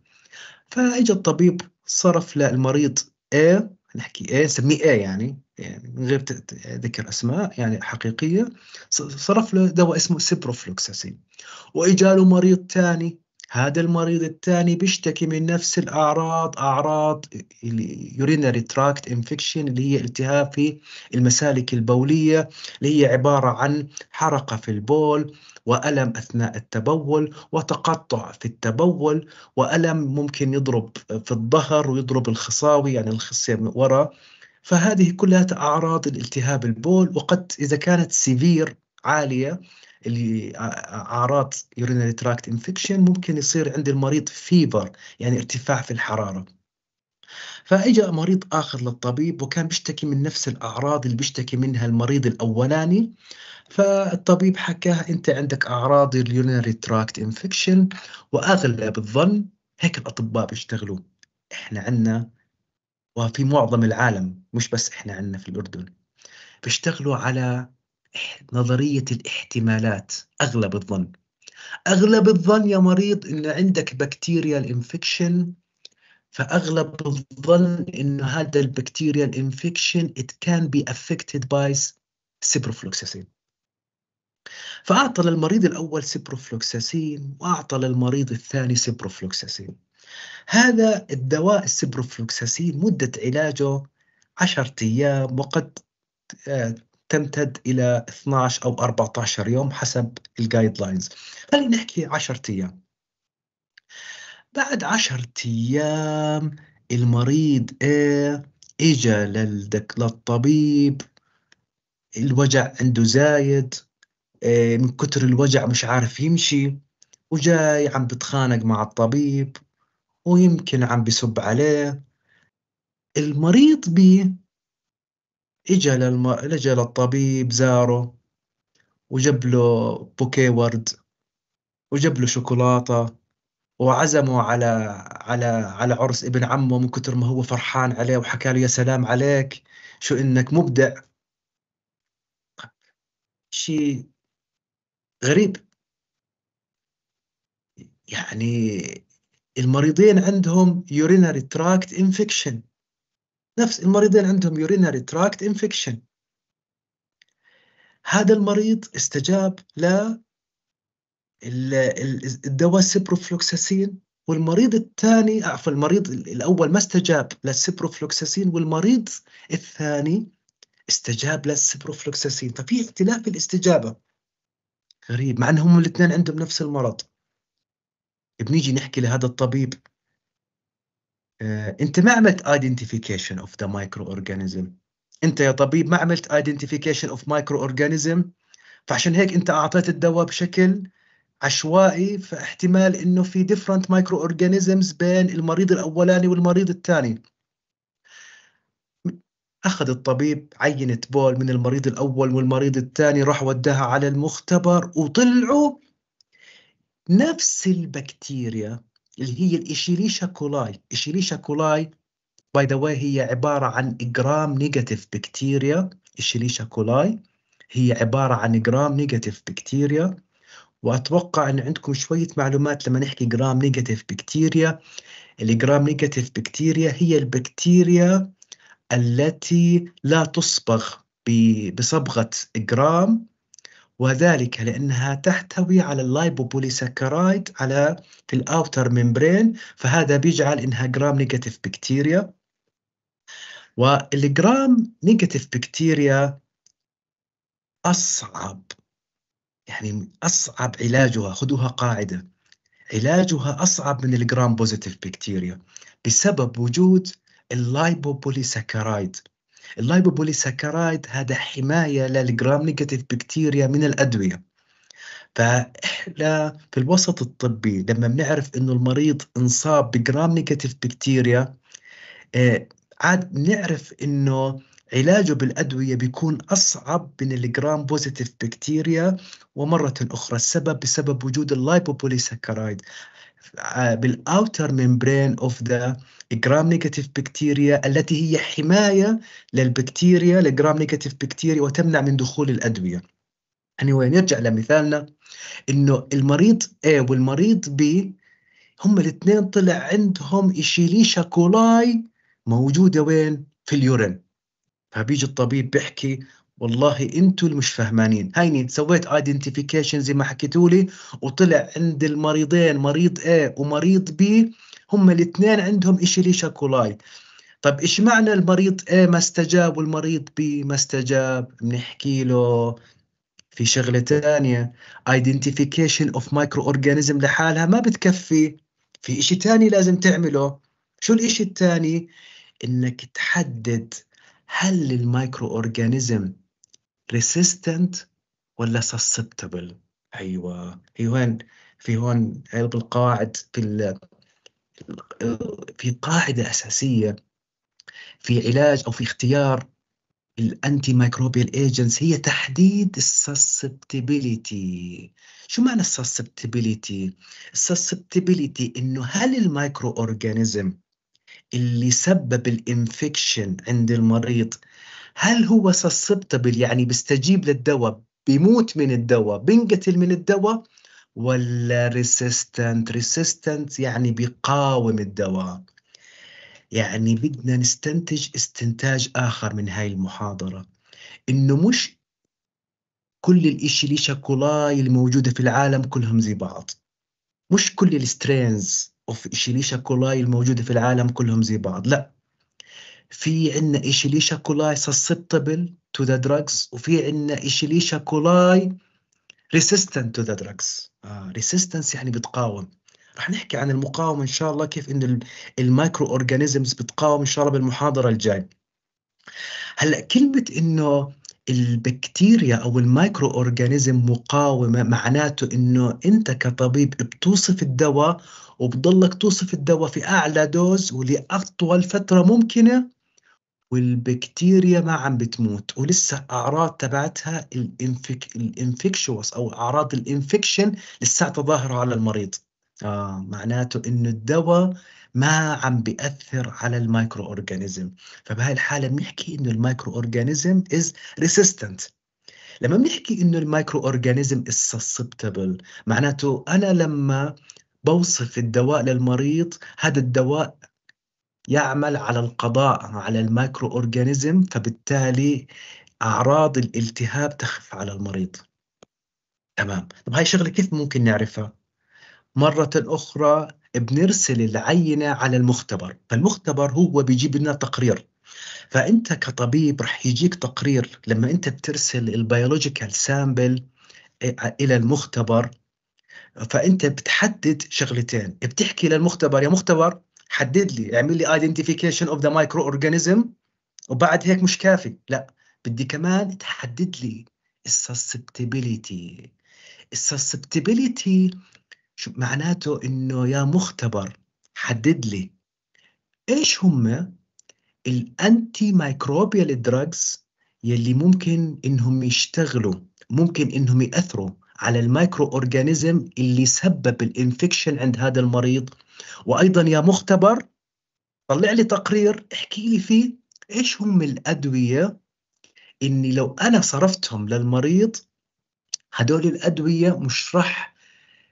فاجى الطبيب صرف للمريض A نحكي ايه نسميه ايه يعني, يعني من غير ذكر اسماء يعني حقيقيه صرف له دواء اسمه سيبروفلوكساسين واجاله له مريض ثاني هذا المريض الثاني بيشتكي من نفس الأعراض أعراض اليورينري تراكت انفكشن اللي هي التهاب في المسالك البولية اللي هي عبارة عن حرقة في البول وألم أثناء التبول وتقطع في التبول وألم ممكن يضرب في الظهر ويضرب الخصاوي يعني الخصية من وراء فهذه كلها أعراض الالتهاب البول وقد إذا كانت سيفير عالية اللي اعراض يورينري تراكت انفكشن ممكن يصير عند المريض فيفر يعني ارتفاع في الحراره فاجى مريض اخر للطبيب وكان بيشتكي من نفس الاعراض اللي بيشتكي منها المريض الاولاني فالطبيب حكى انت عندك اعراض اليورينري تراكت انفكشن واغلب الظن هيك الاطباء بيشتغلوا احنا عندنا وفي معظم العالم مش بس احنا عندنا في الاردن بيشتغلوا على نظرية الاحتمالات أغلب الظن أغلب الظن يا مريض إن عندك بكتيريا الانفكشن فأغلب الظن إن هذا البكتيريا الانفكشن it can be affected by سيبروفلوكساسين فأعطى للمريض الأول سيبروفلوكساسين وأعطى للمريض الثاني سيبروفلوكساسين هذا الدواء السيبروفلوكساسين مدة علاجه 10 أيام وقد آه، تمتد الى 12 او 14 يوم حسب الجايد لاينز خلينا نحكي 10 ايام بعد 10 ايام المريض ايه اجى للدك للطبيب الوجع عنده زايد إيه من كتر الوجع مش عارف يمشي وجاي عم بتخانق مع الطبيب ويمكن عم بسب عليه المريض بي اجى للم... للطبيب زاره وجاب له بوكيه ورد وجاب له شوكولاته وعزمه على على على عرس ابن عمه من كثر ما هو فرحان عليه وحكى له يا سلام عليك شو انك مبدع شيء غريب يعني المريضين عندهم urinary tract infection نفس المريضين عندهم urinary تراكت انفكشن هذا المريض استجاب ل الدواء السيبروفلوكساسين والمريض الثاني عفوا المريض الاول ما استجاب للسيبروفلوكساسين والمريض الثاني استجاب للسيبروفلوكساسين ففي اختلاف في الاستجابه غريب مع انهم الاثنين عندهم نفس المرض بنيجي نحكي لهذا الطبيب آه، انت ما عملت ايدنتيفيكيشن اوف ذا مايكرو اورجانيزم انت يا طبيب ما عملت ايدنتيفيكيشن اوف مايكرو اورجانيزم فعشان هيك انت اعطيت الدواء بشكل عشوائي فاحتمال انه في ديفرنت مايكرو اورجانيزمز بين المريض الاولاني والمريض الثاني اخذ الطبيب عينه بول من المريض الاول والمريض الثاني راح وداها على المختبر وطلعوا نفس البكتيريا اللي هي الإشيريشا كولاي إشيريشا كولاي باي ذا واي هي عبارة عن جرام نيجاتيف بكتيريا إشيريشا كولاي هي عبارة عن جرام نيجاتيف بكتيريا وأتوقع أن عندكم شوية معلومات لما نحكي جرام نيجاتيف بكتيريا الجرام نيجاتيف بكتيريا هي البكتيريا التي لا تصبغ بصبغة جرام وذلك لأنها تحتوي على اللايبوبوليساكرايد على في الأوتر ممبرين فهذا بيجعل إنها جرام نيجاتيف بكتيريا والجرام نيجاتيف بكتيريا أصعب يعني أصعب علاجها خذوها قاعدة علاجها أصعب من الجرام بوزيتيف بكتيريا بسبب وجود اللايبوبوليساكرايد اللايبوبوليساكرايد هذا حمايه للجرام نيجاتيف بكتيريا من الادويه فاحنا في الوسط الطبي لما بنعرف انه المريض انصاب بجرام نيجاتيف بكتيريا آه، عاد بنعرف انه علاجه بالادويه بيكون اصعب من الجرام بوزيتيف بكتيريا ومره اخرى السبب بسبب وجود اللايبوبوليساكرايد آه، بالاوتر ممبرين اوف ذا جرام نيجاتيف بكتيريا التي هي حمايه للبكتيريا لجرام نيجاتيف بكتيريا وتمنع من دخول الادويه anyway نرجع لمثالنا انه المريض A والمريض B هم الاثنين طلع عندهم إشيليشا كولاي موجودة وين؟ في اليورين فبيجي الطبيب بيحكي والله انتوا اللي مش فهمانين هيني سويت ايدنتيفيكيشن زي ما حكيتوا لي وطلع عند المريضين مريض A ومريض B هم الاثنين عندهم إشيليشا كولاي طب إيش معنى المريض A ما استجاب والمريض B ما استجاب بنحكي له في شغلة تانية identification of microorganism لحالها ما بتكفي في إشي تاني لازم تعمله شو الإشي التاني إنك تحدد هل المايكرو أورجانيزم ريسيستنت ولا susceptible أيوة في هون في هون علب القواعد في في قاعده اساسيه في علاج او في اختيار الانتي مايكروبيال ايجنتس هي تحديد السسبتبيليتي شو معنى السسبتبيليتي السسبتبيليتي انه هل المايكرو اورجانيزم اللي سبب الانفكشن عند المريض هل هو سسبتبل يعني بيستجيب للدواء بيموت من الدواء بينقتل من الدواء ولا ريسيستنت ريسيستنت يعني بيقاوم الدواء يعني بدنا نستنتج استنتاج آخر من هاي المحاضرة إنه مش كل الإشي اللي شاكولاي الموجودة في العالم كلهم زي بعض مش كل السترينز اوف إشيليشا كولاي الموجودة في العالم كلهم زي بعض لا في عنا إشيليشا كولاي susceptible to the drugs وفي عنا إشيليشا كولاي resistant to the drugs آه resistance يعني بتقاوم رح نحكي عن المقاومه ان شاء الله كيف انه المايكرو اورجانيزمز بتقاوم ان شاء الله بالمحاضره الجاي هلا كلمه انه البكتيريا او المايكرو اورجانيزم مقاومه معناته انه انت كطبيب بتوصف الدواء وبضلك توصف الدواء في اعلى دوز ولاطول فتره ممكنه والبكتيريا ما عم بتموت ولسه اعراض تبعتها الانفكشوس او اعراض الانفكشن لساتها ظاهره على المريض آه معناته انه الدواء ما عم بيأثر على المايكرو اورجانيزم فبهي الحاله بنحكي انه المايكرو اورجانيزم از ريسيستنت لما بنحكي انه المايكرو اورجانيزم از سسبتبل معناته انا لما بوصف الدواء للمريض هذا الدواء يعمل على القضاء على المايكرو أورجانيزم فبالتالي أعراض الالتهاب تخف على المريض تمام طب هاي شغلة كيف ممكن نعرفها مرة أخرى بنرسل العينة على المختبر فالمختبر هو بيجيب لنا تقرير فأنت كطبيب رح يجيك تقرير لما أنت بترسل البيولوجيكال سامبل آه، إلى المختبر فأنت بتحدد شغلتين بتحكي للمختبر يا مختبر حدد لي اعمل لي ايدنتيفيكيشن اوف ذا مايكرو اورجانيزم وبعد هيك مش كافي لا بدي كمان تحدد لي السسبتبيليتي السسبتبيليتي شو معناته انه يا مختبر حدد لي ايش هم الانتي مايكروبيال دراجز يلي ممكن انهم يشتغلوا ممكن انهم ياثروا على المايكرو اورجانيزم اللي سبب الانفكشن عند هذا المريض وايضا يا مختبر طلع لي تقرير احكي لي فيه ايش هم الادويه اني لو انا صرفتهم للمريض هدول الادويه مش راح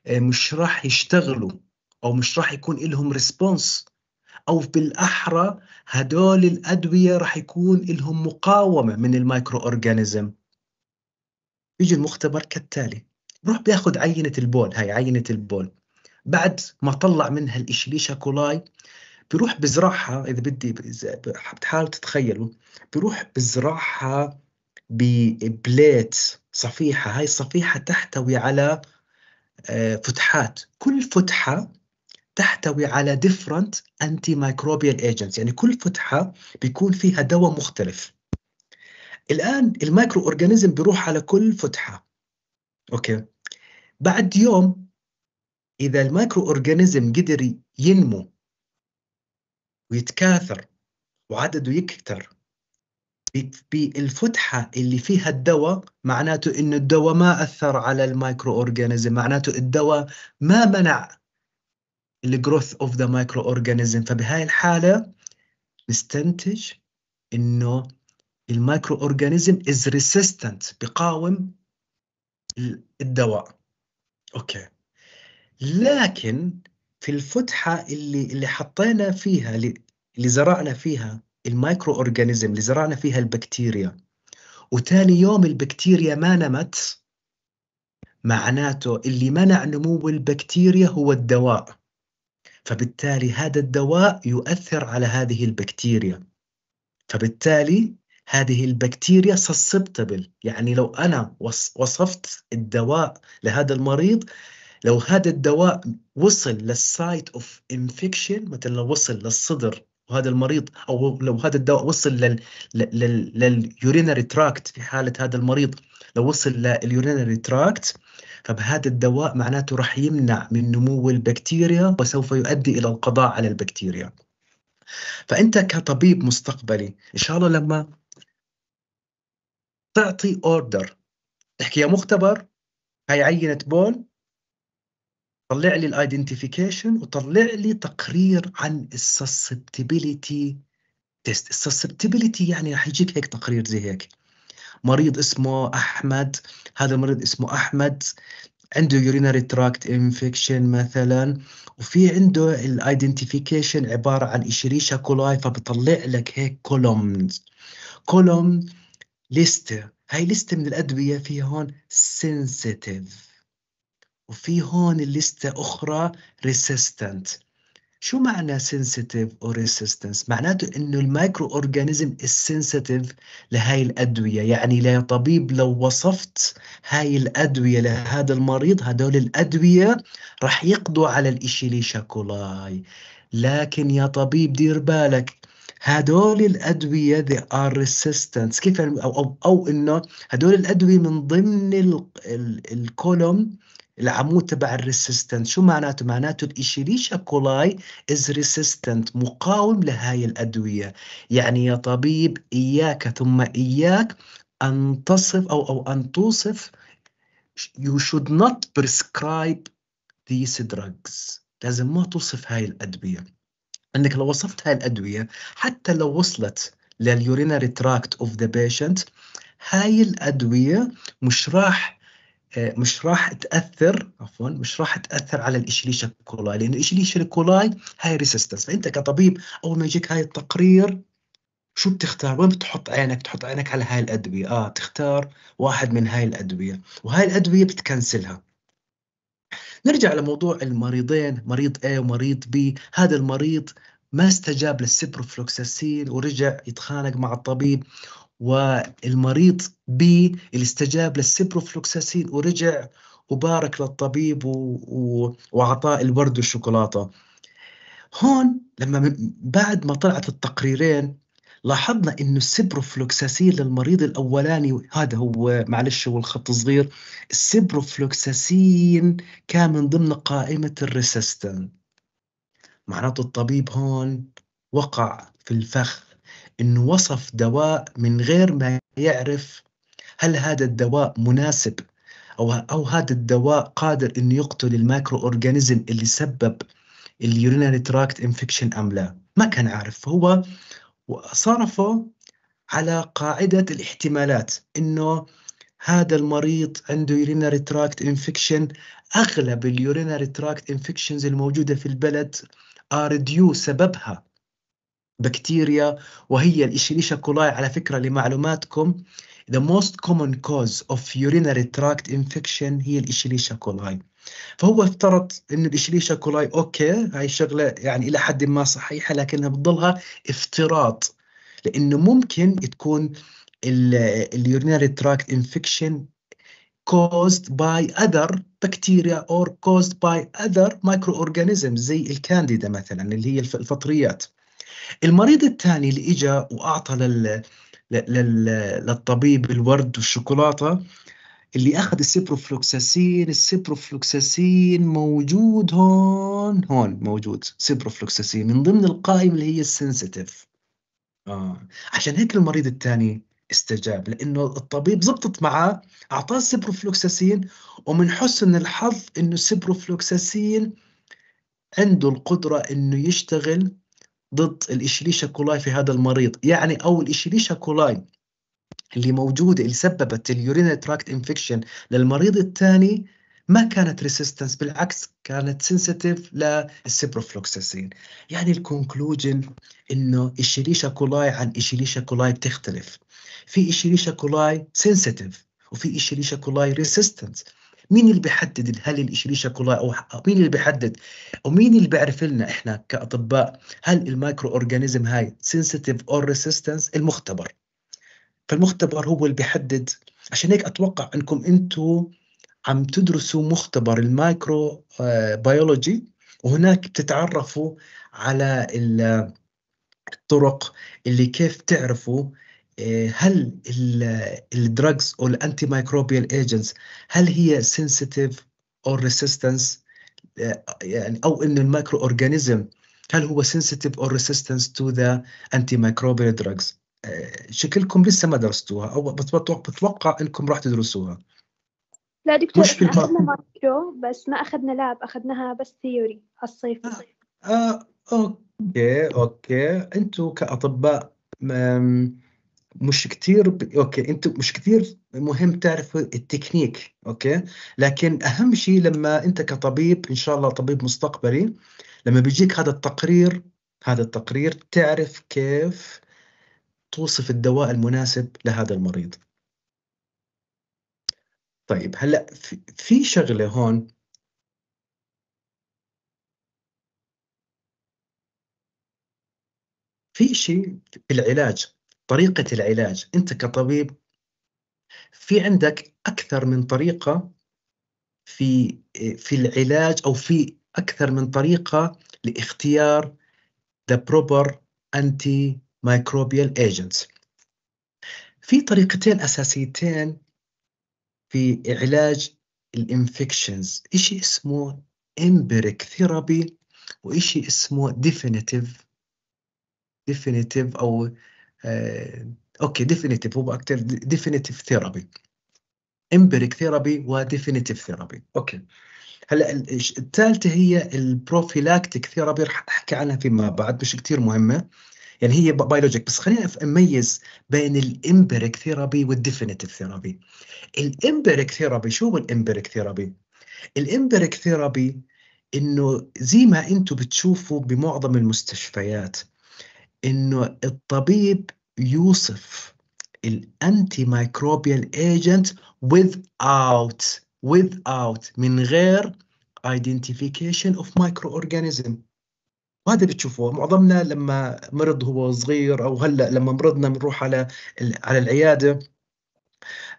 آه، مش راح يشتغلوا او مش راح يكون لهم ريسبونس او بالاحرى هدول الادويه راح يكون لهم مقاومه من المايكرو اورجانيزم بيجي المختبر كالتالي بروح بياخذ عينه البول هاي عينه البول بعد ما طلع منها الاشليشا كولاي بيروح بزرعها إذا بدي بتحاول تتخيلوا بيروح بزرعها ببليت صفيحة هاي الصفيحة تحتوي على آه، فتحات كل فتحة تحتوي على different antimicrobial agents يعني كل فتحة بيكون فيها دواء مختلف الآن الميكرو أورجانيزم بيروح على كل فتحة أوكي بعد يوم إذا المايكرو أورجانيزم قدر ينمو ويتكاثر وعدده يكتر بالفتحة اللي فيها الدواء معناته إنه الدواء ما أثر على المايكرو أورجانيزم معناته الدواء ما منع الجروث اوف ذا مايكرو اورجانيزم فبهاي الحالة نستنتج إنه المايكرو اورجانيزم از ريسيستنت بقاوم الدواء اوكي لكن في الفتحه اللي اللي حطينا فيها اللي زرعنا فيها المايكرو اورجانيزم اللي زرعنا فيها البكتيريا وتاني يوم البكتيريا ما نمت معناته اللي منع نمو البكتيريا هو الدواء فبالتالي هذا الدواء يؤثر على هذه البكتيريا فبالتالي هذه البكتيريا سسبتبل يعني لو أنا وصفت الدواء لهذا المريض لو هذا الدواء وصل للسايت اوف انفكشن مثلا لو وصل للصدر وهذا المريض او لو هذا الدواء وصل لل لليورينري تراكت في حاله هذا المريض لو وصل لليورينري تراكت فبهذا الدواء معناته راح يمنع من نمو البكتيريا وسوف يؤدي الى القضاء على البكتيريا. فانت كطبيب مستقبلي ان شاء الله لما تعطي اوردر تحكي يا مختبر هاي عينه بول طلع لي الايدنتيفيكيشن وطلع لي تقرير عن السسبتبيليتي تيست السسبتبيليتي يعني راح يجيك هيك تقرير زي هيك مريض اسمه احمد هذا المريض اسمه احمد عنده يورينري تراكت انفكشن مثلا وفي عنده الايدنتيفيكيشن عباره عن اشريشا كولاي فبطلع لك هيك كولومز كولوم ليستة هاي ليست من الادويه فيها هون سنسيتيف وفي هون لستة أخرى resistant شو معنى sensitive او resistance؟ معناته انه المايكرو اورجانيزم السنسيتيف لهاي الادويه، يعني لا طبيب لو وصفت هاي الادويه لهذا المريض هدول الادويه رح يقضوا على الاشيليشا كولاي، لكن يا طبيب دير بالك هدول الادويه they are resistant كيف يعني؟ او او, أو انه هدول الادويه من ضمن الكولوم العمود تبع الريسيستنت شو معناته معناته الإشيليشا كولاي از ريسيستنت مقاوم لهاي الأدوية يعني يا طبيب إياك ثم إياك أن تصف أو أو أن توصف you should not prescribe these drugs لازم ما توصف هاي الأدوية أنك لو وصفت هاي الأدوية حتى لو وصلت لليورينري تراكت اوف ذا بيشنت هاي الأدوية مش راح آه، مش راح تاثر عفوا مش راح تاثر على الاشليشا كولاي لان الاشليشا كولاي هاي ريسيستنس فانت كطبيب اول ما يجيك هاي التقرير شو بتختار وين بتحط عينك بتحط عينك على هاي الادويه اه تختار واحد من هاي الادويه وهاي الادويه بتكنسلها نرجع لموضوع المريضين مريض A ومريض B هذا المريض ما استجاب للسيبروفلوكساسين ورجع يتخانق مع الطبيب والمريض بي اللي استجاب للسيبروفلوكساسين ورجع وبارك للطبيب و... و... الورد والشوكولاته هون لما بعد ما طلعت التقريرين لاحظنا انه السبروفلوكساسين للمريض الاولاني هذا هو معلش هو الخط صغير السبروفلوكساسين كان من ضمن قائمه الريسيستنت معناته الطبيب هون وقع في الفخ انه وصف دواء من غير ما يعرف هل هذا الدواء مناسب او او هذا الدواء قادر انه يقتل المايكرو اورجانيزم اللي سبب اليورينري تراكت انفكشن ام لا ما كان عارف هو صرفه على قاعده الاحتمالات انه هذا المريض عنده يورينري تراكت انفكشن اغلب اليورينري تراكت انفكشنز الموجوده في البلد ار ديو سببها بكتيريا وهي الإشيليشا كولاي على فكرة لمعلوماتكم the most common cause of urinary tract infection هي الإشيليشا كولاي فهو افترض انه الإشيليشا كولاي اوكي هاي شغلة يعني الى حد ما صحيحة لكنها بتضلها افتراض لانه ممكن تكون urinary تراكت انفكشن caused by other bacteria or caused by other microorganisms زي الكانديدا مثلا اللي هي الفطريات المريض الثاني اللي اجى واعطى لل... لل... للطبيب الورد والشوكولاته اللي اخذ السيبروفلوكساسين السيبروفلوكساسين موجود هون هون موجود سيبروفلوكساسين من ضمن القائمه اللي هي السنسيتيف آه. عشان هيك المريض الثاني استجاب لانه الطبيب زبطت معاه اعطاه السيبروفلوكساسين ومن حسن الحظ انه السيبروفلوكساسين عنده القدره انه يشتغل ضد الإشيليشا كولاي في هذا المريض يعني أو الإشيليشا كولاي اللي موجودة اللي سببت اليورين تراكت انفكشن للمريض الثاني ما كانت ريسيستنس بالعكس كانت سنسيتيف للسيبروفلوكساسين يعني الكونكلوجن انه الشريشة كولاي عن الشريشة كولاي بتختلف في اشليشا كولاي سنسيتيف وفي اشليشا كولاي ريسيستنس مين اللي بيحدد هل الاشريشة كلها او مين اللي بيحدد او مين اللي بيعرف لنا احنا كاطباء هل المايكرو اورجانيزم هاي سنسيتيف اور ريسيستنس المختبر فالمختبر هو اللي بيحدد عشان هيك اتوقع انكم انتم عم تدرسوا مختبر المايكرو بيولوجي آه، وهناك بتتعرفوا على الطرق اللي كيف تعرفوا آه، هل الدراجز او الانتي مايكروبيال ايجنتس هل هي سنسيتيف او ريسيستنس يعني او ان المايكرو اورجانيزم هل هو سنسيتيف او ريسيستنس تو ذا انتي مايكروبيال دراجز شكلكم لسه ما درستوها او بتوقع بتوقع انكم راح تدرسوها لا دكتور مش في اخذنا مايكرو بس ما اخذنا لاب اخذناها بس ثيوري هالصيف آه. آه. اوكي اوكي انتم كاطباء مش كثير ب... اوكي انت مش كثير مهم تعرف التكنيك اوكي لكن اهم شيء لما انت كطبيب ان شاء الله طبيب مستقبلي لما بيجيك هذا التقرير هذا التقرير تعرف كيف توصف الدواء المناسب لهذا المريض طيب هلا في شغله هون في شيء في العلاج طريقه العلاج انت كطبيب في عندك اكثر من طريقه في في العلاج او في اكثر من طريقه لاختيار the proper antimicrobial agents في طريقتين اساسيتين في علاج الانفكشنز إشي اسمه empiric therapy وإشي اسمه definitive definitive او اوكي ديفينيتيف هو اكثر ديفينيتيف ثيرابي امبيريك ثيرابي وديفينيتيف ثيرابي اوكي هلا الثالثه هي البروفيلاكتيك ثيرابي رح احكي عنها فيما بعد مش كثير مهمه يعني هي بايولوجيك بس خلينا اميز بين الامبيريك ثيرابي والديفينيتيف ثيرابي الامبيريك ثيرابي شو هو الامبيريك ثيرابي الامبيريك ثيرابي انه زي ما انتم بتشوفوا بمعظم المستشفيات انه الطبيب يوصف الانتي مايكروبيال ايجنت without without من غير identification of microorganism وهذا بتشوفوه معظمنا لما مرض هو صغير او هلا لما مرضنا بنروح على على العياده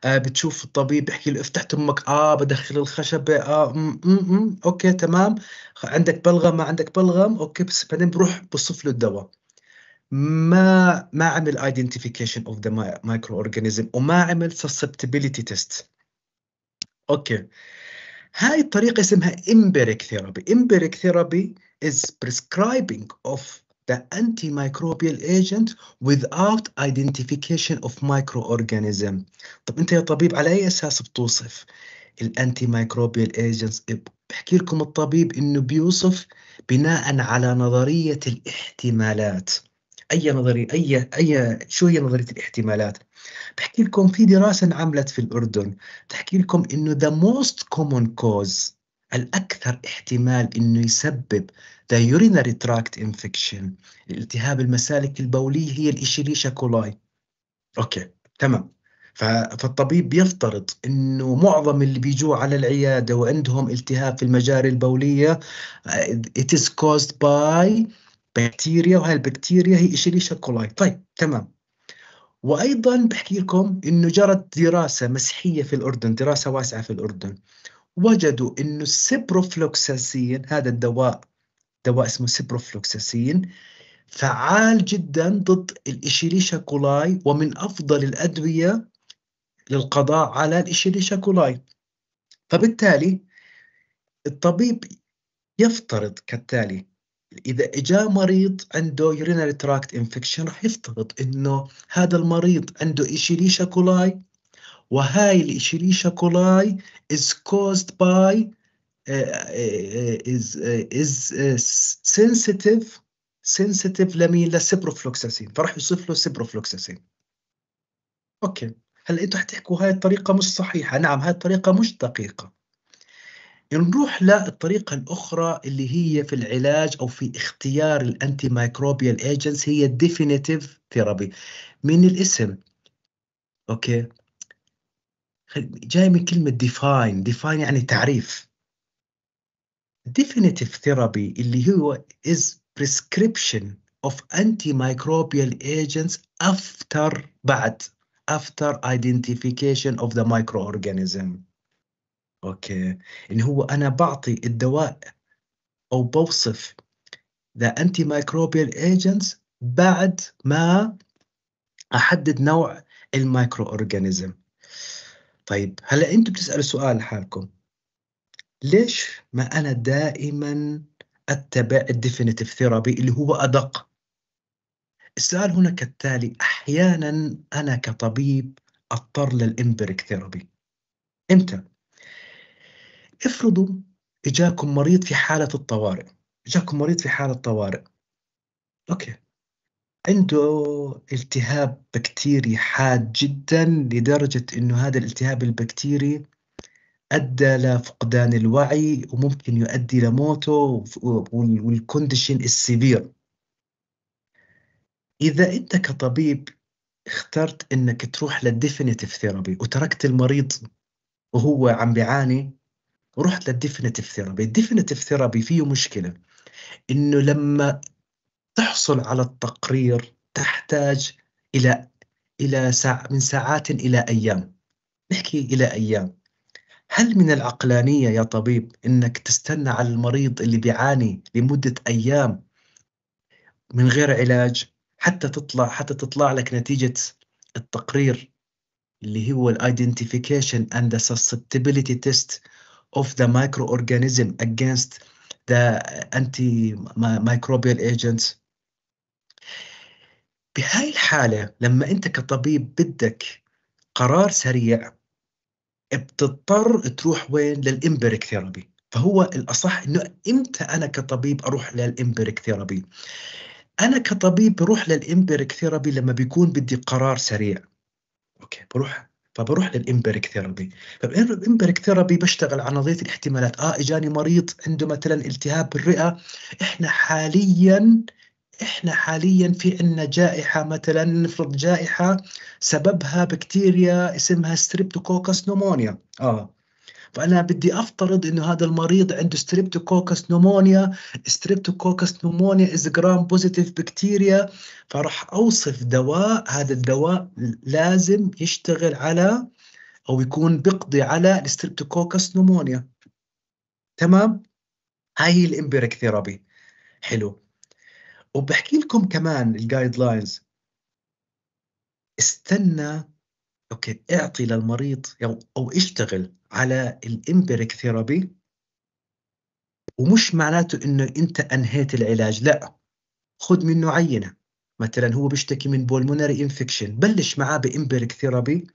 آه، بتشوف الطبيب بيحكي له افتح امك اه بدخل الخشبه اه م -م -م. اوكي تمام عندك بلغم ما عندك بلغم اوكي بس بعدين بروح بصف له الدواء ما ما عمل identification of the microorganism وما عمل susceptibility test اوكي هاي الطريقه اسمها empiric therapy empiric therapy is prescribing of the antimicrobial agent without identification of microorganism طب انت يا طبيب على اي اساس بتوصف الانتي مايكروبيال ايجنتس بحكي لكم الطبيب انه بيوصف بناء على نظريه الاحتمالات اي نظريه اي اي شو هي نظريه الاحتمالات بحكي لكم في دراسه انعملت في الاردن بتحكي لكم انه ذا موست كومون كوز الاكثر احتمال انه يسبب ذا يورينري تراكت انفكشن الالتهاب المسالك البوليه هي الاشيليشا كولاي اوكي تمام فالطبيب بيفترض انه معظم اللي بيجوا على العياده وعندهم التهاب في المجاري البوليه it is caused by بكتيريا وهي البكتيريا هي إشيليشيا كولاي طيب تمام وأيضا بحكي لكم إنه جرت دراسة مسحية في الأردن دراسة واسعة في الأردن وجدوا إنه السيبروفلوكساسين هذا الدواء دواء اسمه سيبروفلوكساسين فعال جدا ضد الإشيليشا كولاي ومن أفضل الأدوية للقضاء على الإشيليشا كولاي فبالتالي الطبيب يفترض كالتالي اذا اجا مريض عنده يورينال تراكت انفكشن راح يفترض انه هذا المريض عنده ايشيليشا كولاي وهاي الايشيليشا كولاي از كوزد باي از آه، از آه، سنسيتيف آه، سنسيتيف لمين لسيبروفلوكساسين فراح يوصف له سيبروفلوكساسين اوكي هلا انتم حتحكوا هاي الطريقه مش صحيحه نعم هاي الطريقه مش دقيقه نروح للطريقة الأخرى اللي هي في العلاج أو في اختيار الأنتي مايكروبيال ايجنتس هي الديفينيتيف ثيرابي من الاسم أوكي جاي من كلمة ديفاين ديفاين يعني تعريف definitive therapy اللي هو is prescription of antimicrobial agents after بعد after identification of the microorganism اوكي ان هو انا بعطي الدواء او بوصف ذا انتي مايكروبيال ايجنتس بعد ما احدد نوع المايكرو اورجانيزم طيب هلا انتم بتسالوا سؤال لحالكم ليش ما انا دائما اتبع الديفينيتيف ثيرابي اللي هو ادق السؤال هنا كالتالي احيانا انا كطبيب اضطر للامبريك ثيرابي امتى افرضوا اجاكم مريض في حاله الطوارئ اجاكم مريض في حاله طوارئ اوكي عنده التهاب بكتيري حاد جدا لدرجه انه هذا الالتهاب البكتيري ادى لفقدان الوعي وممكن يؤدي لموته والكونديشن السيفير اذا انت كطبيب اخترت انك تروح للديفينيتيف ثيرابي وتركت المريض وهو عم بيعاني رحت للديفينيتيف ثيرابي الديفينيتيف ثيرابي فيه مشكله انه لما تحصل على التقرير تحتاج الى الى ساعة من ساعات الى ايام نحكي الى ايام هل من العقلانيه يا طبيب انك تستنى على المريض اللي بيعاني لمده ايام من غير علاج حتى تطلع حتى تطلع لك نتيجه التقرير اللي هو الايدنتيفيكيشن اند susceptibility تيست of the microorganism against the antimicrobial agents بهاي الحالة لما أنت كطبيب بدك قرار سريع بتضطر تروح وين للإمبريك ثيرابي فهو الأصح أنه إمتى أنا كطبيب أروح للإمبريك ثيرابي أنا كطبيب بروح للإمبريك ثيرابي لما بيكون بدي قرار سريع أوكي بروح فبروح للامبيريك ثيرابي فالامبيريك ثيرابي بشتغل على نظريه الاحتمالات اه اجاني مريض عنده مثلا التهاب بالرئه احنا حاليا احنا حاليا في عندنا جائحه مثلا نفرض جائحه سببها بكتيريا اسمها ستريبتوكوكس نومونيا اه فانا بدي افترض انه هذا المريض عنده ستريبتوكوكس نومونيا ستريبتوكوكس نومونيا از جرام بوزيتيف بكتيريا فراح اوصف دواء هذا الدواء لازم يشتغل على او يكون بيقضي على الستريبتوكوكس نومونيا تمام هاي هي الامبيريك ثيرابي حلو وبحكي لكم كمان الجايد لاينز استنى اوكي اعطي للمريض او اشتغل على الامبيريك ثيرابي ومش معناته انه انت انهيت العلاج لا خذ منه عينه مثلا هو بيشتكي من بولمونري انفكشن بلش معاه بامبيريك ثيرابي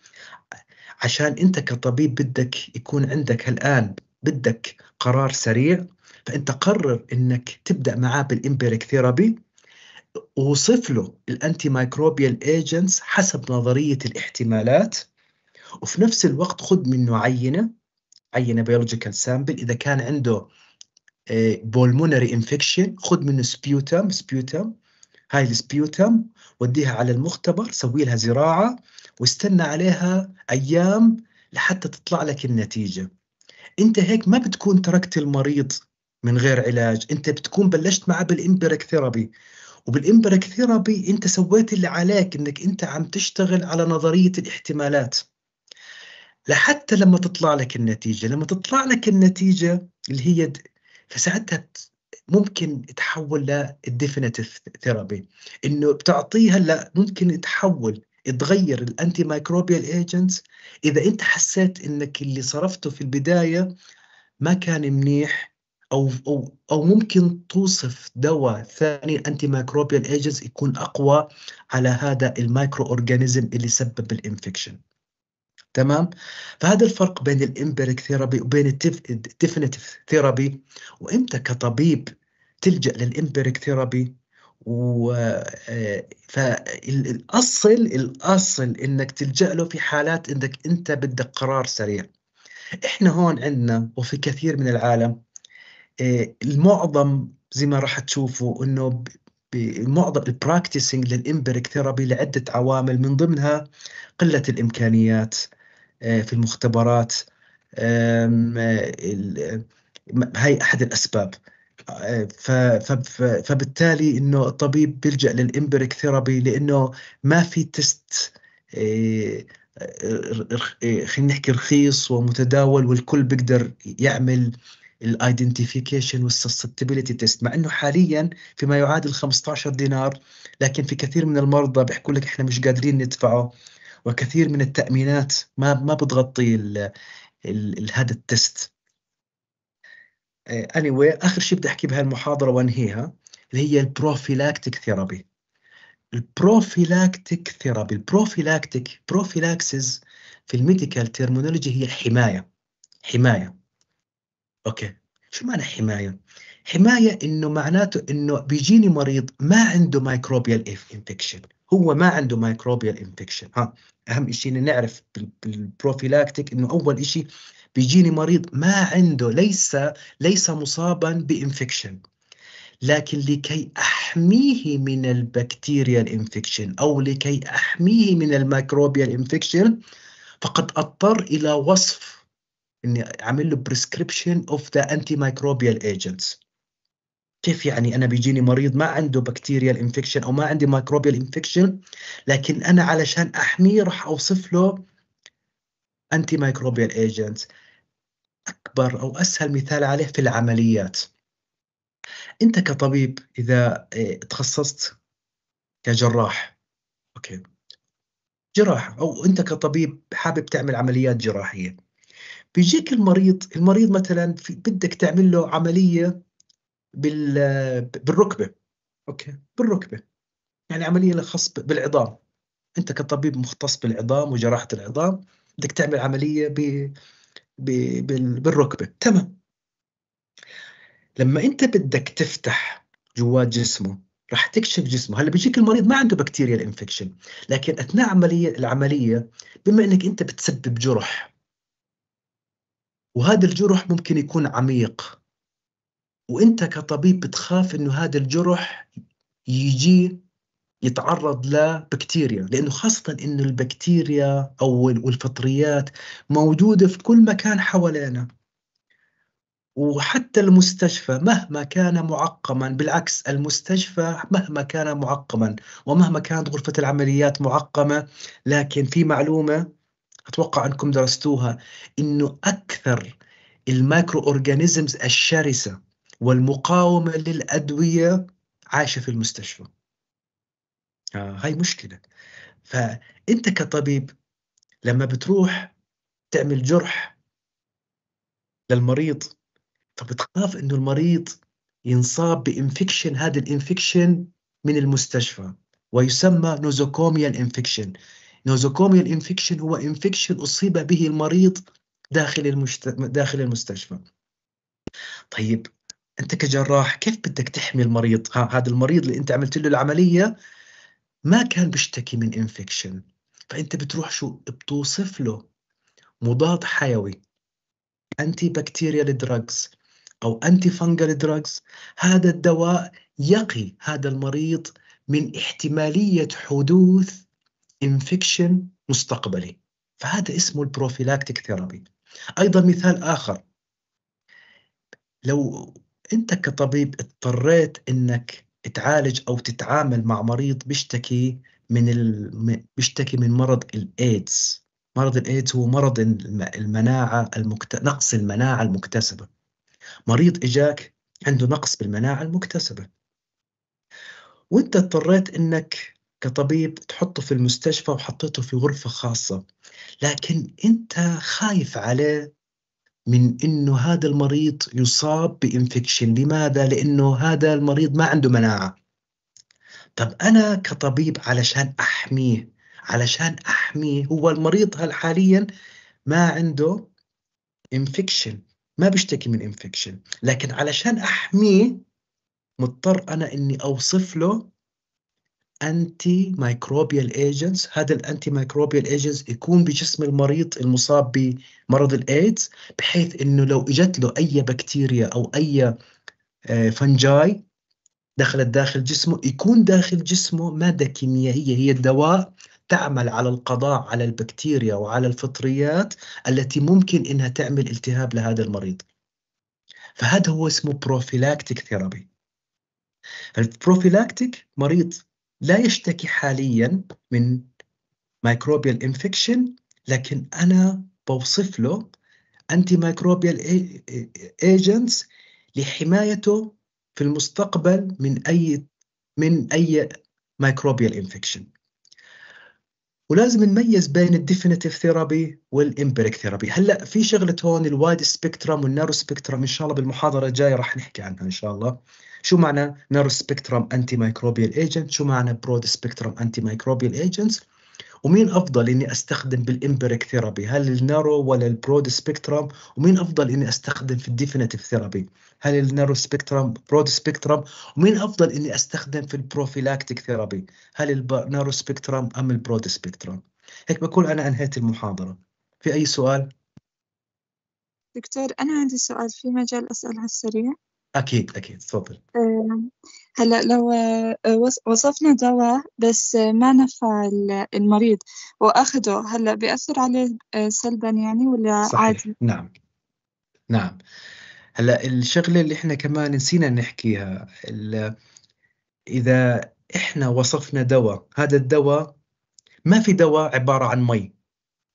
عشان انت كطبيب بدك يكون عندك الان بدك قرار سريع فانت قرر انك تبدا معاه بالامبيريك ثيرابي وصف له الانتي مايكروبيال ايجنتس حسب نظريه الاحتمالات وفي نفس الوقت خذ منه عينه عينه بيولوجيكال سامبل اذا كان عنده بولمونري آه، انفكشن خذ منه سبيوتم سبيوتم هاي السبيوتم وديها على المختبر سوي لها زراعه واستنى عليها ايام لحتى تطلع لك النتيجه انت هيك ما بتكون تركت المريض من غير علاج انت بتكون بلشت معه بالامبرك ثيرابي وبالامبرك ثيرابي انت سويت اللي عليك انك انت عم تشتغل على نظريه الاحتمالات لحتى لما تطلع لك النتيجه لما تطلع لك النتيجه اللي هي فساعتها ممكن تحول للديفينيتيف ثيرابي انه بتعطيها لا ممكن تحول تغير الانتي مايكروبيال ايجنتس اذا انت حسيت انك اللي صرفته في البدايه ما كان منيح او او او ممكن توصف دواء ثاني انتي مايكروبيال ايجنتس يكون اقوى على هذا المايكرو اورجانيزم اللي سبب الانفكشن تمام فهذا الفرق بين الامبيريك ثيرابي وبين الديفينيتيف ثيرابي وامتى كطبيب تلجا للامبيريك ثيرابي و آه، فالاصل الاصل انك تلجا له في حالات انك انت بدك قرار سريع احنا هون عندنا وفي كثير من العالم آه، المعظم زي ما راح تشوفوا انه معظم البراكتسنج للامبريك ثيرابي لعده عوامل من ضمنها قله الامكانيات آه، في المختبرات آه، هاي احد الاسباب آه، فبالتالي انه الطبيب بيلجا للامبريك ثيرابي لانه ما في تست خلينا نحكي رخيص ومتداول والكل بيقدر يعمل الايدنتيفيكيشن والسستبيليتي تيست مع انه حاليا فيما يعادل 15 دينار لكن في كثير من المرضى بيحكوا لك احنا مش قادرين ندفعه وكثير من التامينات ما ما بتغطي هذا التست اني آه، anyway, اخر شيء بدي احكي بهالمحاضره وانهيها اللي هي البروفيلاكتيك ثيرابي البروفيلاكتيك ثيرابي البروفيلاكتيك بروفيلاكسز في الميديكال تيرمينولوجي هي حمايه حمايه اوكي شو معنى حمايه حمايه انه معناته انه بيجيني مريض ما عنده مايكروبيال انفكشن هو ما عنده مايكروبيال انفكشن ها اهم شيء نعرف بالبروفيلاكتيك انه اول شيء بيجيني مريض ما عنده ليس ليس مصابا بانفكشن لكن لكي احميه من البكتيريا الانفكشن او لكي احميه من الميكروبيا الانفكشن فقد اضطر الى وصف اني اعمل له بريسكريبشن اوف ذا انتي مايكروبيال ايجنتس كيف يعني انا بيجيني مريض ما عنده بكتيريال انفكشن او ما عندي مايكروبيال انفكشن لكن انا علشان احميه راح اوصف له انتي مايكروبيال ايجنت اكبر او اسهل مثال عليه في العمليات انت كطبيب اذا آه، تخصصت كجراح اوكي جراحه او انت كطبيب حابب تعمل عمليات جراحيه بيجيك المريض المريض مثلا في بدك تعمل له عمليه بال بالركبه اوكي بالركبه يعني عمليه لخص بالعظام انت كطبيب مختص بالعظام وجراحه العظام بدك تعمل عمليه ب... ب... بالركبه تمام لما انت بدك تفتح جوات جسمه راح تكشف جسمه هلا بيجيك المريض ما عنده بكتيريا الانفكشن لكن اثناء عمليه العمليه بما انك انت بتسبب جرح وهذا الجرح ممكن يكون عميق وانت كطبيب بتخاف انه هذا الجرح يجي يتعرض لبكتيريا لانه خاصه انه البكتيريا او الفطريات موجوده في كل مكان حوالينا وحتى المستشفى مهما كان معقما بالعكس المستشفى مهما كان معقما ومهما كانت غرفة العمليات معقمة لكن في معلومة أتوقع أنكم درستوها إنه أكثر المايكرو أورجانيزمز الشرسة والمقاومة للأدوية عايشة في المستشفى آه هاي مشكلة فأنت كطبيب لما بتروح تعمل جرح للمريض فبتخاف انه المريض ينصاب بانفكشن هذا الانفكشن من المستشفى ويسمى نوزوكوميا انفكشن نوزوكوميا انفكشن هو انفكشن اصيب به المريض داخل المشت... داخل المستشفى طيب انت كجراح كيف بدك تحمي المريض هذا المريض اللي انت عملت له العمليه ما كان بيشتكي من انفكشن فانت بتروح شو بتوصف له مضاد حيوي انتي بكتيريال دراجز او انتي فانجال دراجز هذا الدواء يقي هذا المريض من احتماليه حدوث انفكشن مستقبلي فهذا اسمه البروفيلاكتيك ثيرابي ايضا مثال اخر لو انت كطبيب اضطريت انك تعالج او تتعامل مع مريض بيشتكي من ال... بيشتكي من مرض الايدز مرض الايدز هو مرض المناعه المكت... نقص المناعه المكتسبه مريض اجاك عنده نقص بالمناعه المكتسبه وانت اضطريت انك كطبيب تحطه في المستشفى وحطيته في غرفه خاصه لكن انت خايف عليه من انه هذا المريض يصاب بانفكشن لماذا لانه هذا المريض ما عنده مناعه طب انا كطبيب علشان احميه علشان احميه هو المريض حاليا ما عنده انفكشن ما بيشتكي من انفكشن لكن علشان احميه مضطر انا اني اوصف له انتي مايكروبيال ايجنتس هذا الانتي مايكروبيال ايجنتس يكون بجسم المريض المصاب بمرض الايدز بحيث انه لو اجت له اي بكتيريا او اي فنجاي آه، دخلت داخل جسمه يكون داخل جسمه ماده كيميائيه هي الدواء تعمل على القضاء على البكتيريا وعلى الفطريات التي ممكن انها تعمل التهاب لهذا المريض. فهذا هو اسمه بروفيلاكتيك ثيرابي. البروفيلاكتيك مريض لا يشتكي حاليا من مايكروبيال انفكشن لكن انا بوصف له انتي مايكروبيال ايجنتس لحمايته في المستقبل من اي من اي مايكروبيال انفكشن ولازم نميز بين الديفينيتيف ثيرابي والامبريك ثيرابي هلا في شغله هون الوايد سبيكترم والنارو سبيكترم ان شاء الله بالمحاضره الجايه راح نحكي عنها ان شاء الله شو معنى نارو سبيكترم انتي مايكروبيال ايجنت شو معنى برود سبيكترم انتي مايكروبيال ايجنتس ومين افضل اني استخدم بالامبريك ثيرابي هل النارو ولا البرود سبيكترم ومين افضل اني استخدم في الديفينيتيف ثيرابي هل النارو سبيكترم برود سبيكترم ومين افضل اني استخدم في البروفيلاكتيك ثيرابي هل النارو سبيكترم ام البرود سبيكترم هيك بكون انا انهيت المحاضره في اي سؤال دكتور انا عندي سؤال في مجال على السريع اكيد اكيد تفضل آه، هلا لو آه، وصفنا دواء بس ما نفع المريض واخذه هلا بياثر عليه آه، سلبا يعني ولا صحيح. عادي نعم نعم هلا الشغله اللي احنا كمان نسينا نحكيها اذا احنا وصفنا دواء هذا الدواء ما في دواء عباره عن مي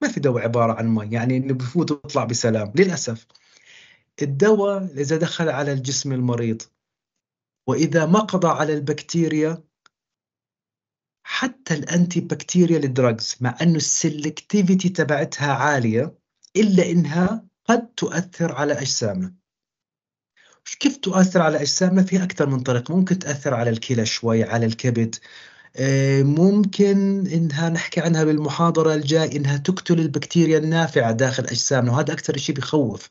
ما في دواء عباره عن مي يعني انه بفوت وبيطلع بسلام للاسف الدواء إذا دخل على الجسم المريض وإذا ما قضى على البكتيريا حتى الأنتي بكتيريال دراجز مع أنه السلكتيفيتي تبعتها عالية إلا إنها قد تؤثر على أجسامنا كيف تؤثر على أجسامنا في أكثر من طريق ممكن تأثر على الكلى شوي على الكبد آه، ممكن انها نحكي عنها بالمحاضره الجاي انها تقتل البكتيريا النافعه داخل اجسامنا وهذا اكثر شيء بخوف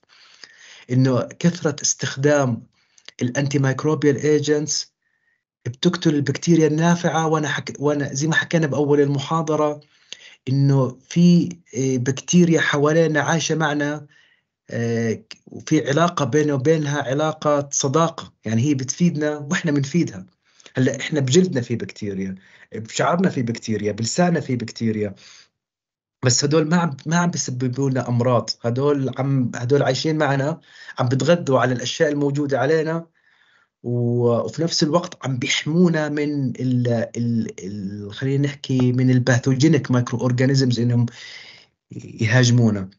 انه كثره استخدام الانتي مايكروبيال ايجنتس بتقتل البكتيريا النافعه وانا حك... وانا زي ما حكينا باول المحاضره انه في آه، بكتيريا حوالينا عايشه معنا وفي آه، علاقه بينه وبينها علاقه صداقه يعني هي بتفيدنا واحنا بنفيدها هلا احنا بجلدنا في بكتيريا بشعرنا في بكتيريا بلساننا في بكتيريا بس هدول ما عم ما عم بيسببوا لنا امراض هدول عم هدول عايشين معنا عم بتغذوا على الاشياء الموجوده علينا وفي نفس الوقت عم بيحمونا من ال خلينا نحكي من الباثوجينيك مايكرو اورجانيزمز انهم يهاجمونا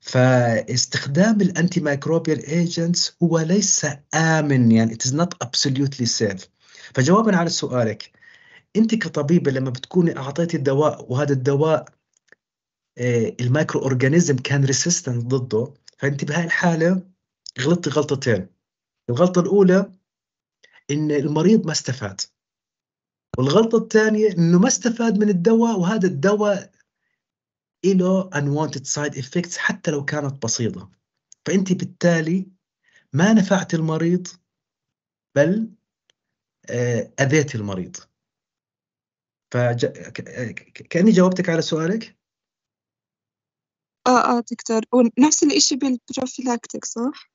فاستخدام الانتي مايكروبيال ايجنتس هو ليس امن يعني it is not absolutely safe فجوابا على سؤالك انت كطبيبه لما بتكوني اعطيتي الدواء وهذا الدواء آه، المايكرو اورجانيزم كان ريسيستنت ضده فانت بهاي الحاله غلطتي غلطتين الغلطه الاولى ان المريض ما استفاد والغلطه الثانيه انه ما استفاد من الدواء وهذا الدواء له unwanted سايد effects حتى لو كانت بسيطه فانت بالتالي ما نفعت المريض بل آه، اذيت المريض فكاني جاوبتك على سؤالك اه اه دكتور ونفس الإشي بالبروفيلاكتيك صح؟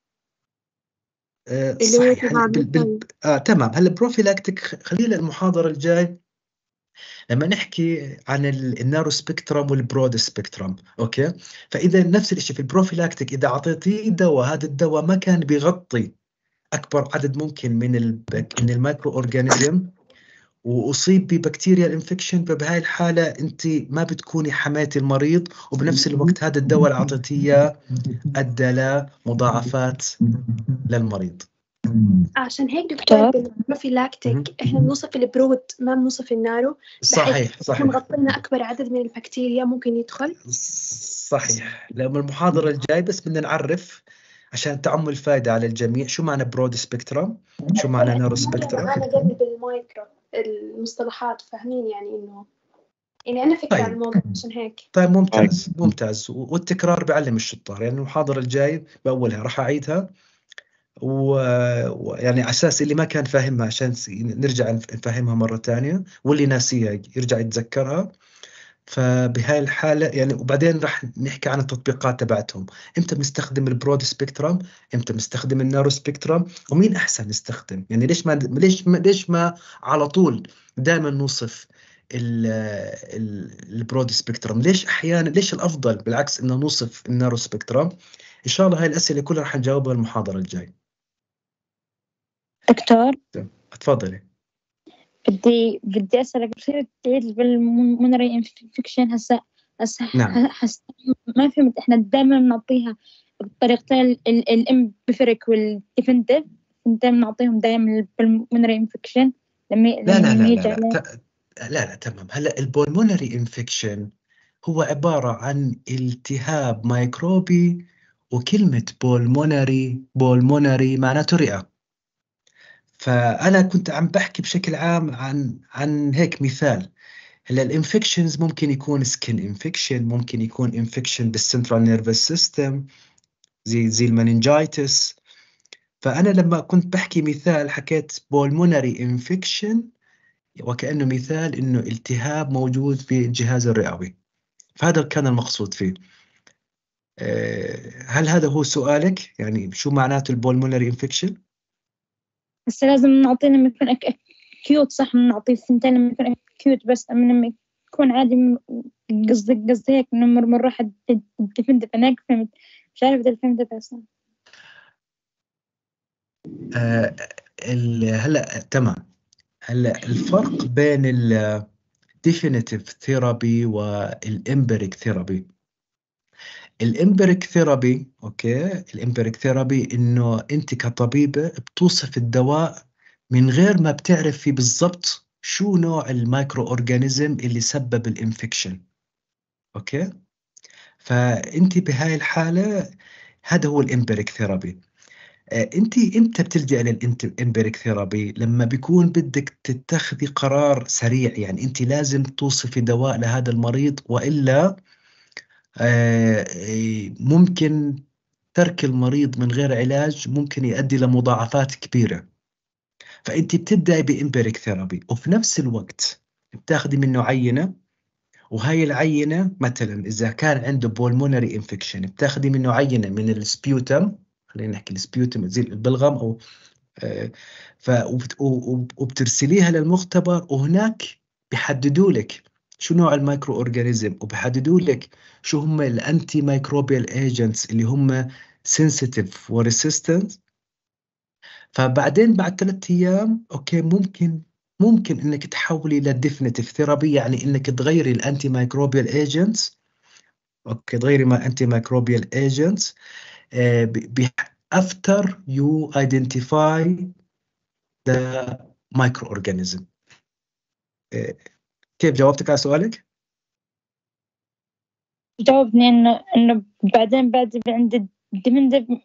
آه اللي صحيح هل بال... بال... آه تمام هلا البروفيلاكتيك خلينا المحاضرة الجاي لما نحكي عن النارو سبيكترم والبرود سبيكترم اوكي فاذا نفس الشيء في البروفيلاكتيك اذا اعطيتيه دواء هذا الدواء ما كان بيغطي اكبر عدد ممكن من ال... من المايكرو اورجانيزم واصيب ببكتيريا انفكشن فبهاي الحاله انت ما بتكوني حمايه المريض وبنفس الوقت هذا الدواء اللي اعطيتيه اياه ادى لمضاعفات للمريض عشان هيك دكتور بالبروفيلاكتيك طيب. احنا بنوصف البرود ما بنوصف النارو صحيح صحيح مغطي لنا اكبر عدد من البكتيريا ممكن يدخل صحيح لانه المحاضره الجاي بس بدنا نعرف عشان تعم الفائده على الجميع شو معنى برود سبيكترم شو معنى نارو سبيكترم انا قبل بالمايكرو المصطلحات فاهمين يعني انه يعني أنا فكرة طيب. عن الموضوع عشان هيك طيب ممتاز طيب. ممتاز والتكرار بيعلم الشطار يعني المحاضرة الجاي بأولها راح أعيدها ويعني على أساس اللي ما كان فاهمها عشان نرجع نفهمها مرة ثانية واللي ناسيها يرجع يتذكرها فبهاي الحالة يعني وبعدين رح نحكي عن التطبيقات تبعتهم امتى بنستخدم البرود سبيكترم امتى بنستخدم النارو سبيكترم ومين احسن نستخدم يعني ليش ما ليش ما ليش ما على طول دائما نوصف البرود سبيكترم ليش احيانا ليش الافضل بالعكس انه نوصف النارو سبيكترم ان شاء الله هاي الاسئله كلها رح نجاوبها المحاضره الجاي دكتور تفضلي بدي بدي اسالك بصير تعيد بالمونري انفكشن هسه هسه نعم. ما فهمت احنا دائما نعطيها بطريقتين بفرك والديفندف دائما نعطيهم دائما بالمونري انفكشن لما لا لا لا لا, لا. لا لا تمام هلا البولمونري انفكشن هو عبارة عن التهاب ميكروبي وكلمة بولمونري بولمونري معناته رئة فانا كنت عم بحكي بشكل عام عن عن هيك مثال هلا الانفكشنز ممكن يكون سكين انفكشن ممكن يكون انفكشن بالسنترال نيرفس سيستم زي زي المنينجايتس فانا لما كنت بحكي مثال حكيت بولمونري انفكشن وكانه مثال انه التهاب موجود في الجهاز الرئوي فهذا كان المقصود فيه آه، هل هذا هو سؤالك يعني شو معناته البولمونري انفكشن هسه لازم نعطيه لما يكون أك... كيوت صح نعطيه ثنتين لما يكون كيوت بس أما لما يكون عادي قصدي قصدي هيك إنه مرة مرة حد دفندف أنا هيك فهمت مش عارف إذا فهمت أصلا آه هلا تمام هلا الفرق بين ال definitive therapy empiric therapy الامبريك ثيرابي اوكي الامبريك ثيرابي انه انت كطبيبه بتوصف الدواء من غير ما بتعرف فيه بالضبط شو نوع المايكرو اورجانيزم اللي سبب الانفكشن اوكي فانت بهاي الحاله هذا هو الامبريك آه، ثيرابي انت امتى بتلجئي للامبريك ثيرابي لما بيكون بدك تتخذي قرار سريع يعني انت لازم توصفي دواء لهذا المريض والا آه، آه، ممكن ترك المريض من غير علاج ممكن يؤدي لمضاعفات كبيره فانت بتبداي بامبيريك ثيرابي وفي نفس الوقت بتاخذي منه عينه وهاي العينه مثلا اذا كان عنده بولمونري انفكشن بتاخذي منه عينه من السبيوتم خلينا نحكي السبيوتم زي البلغم او آه، ف وبترسليها للمختبر وهناك بيحددوا لك شو نوع المايكرو اورجانيزم وبحددوا لك شو هم الانتي مايكروبيال ايجنتس اللي هم سنسيتيف وريسيستنت فبعدين بعد ثلاث ايام اوكي ممكن ممكن انك تحولي للديفنتيف ثيرابي يعني انك تغيري الانتي مايكروبيال ايجنتس اوكي تغيري ما انتي مايكروبيال ايجنتس افتر يو ايدنتيفاي ذا مايكرو اورجانيزم كيف جاوبتك على سؤالك؟ جاوبني انه انه بعدين بعد عند الدمندب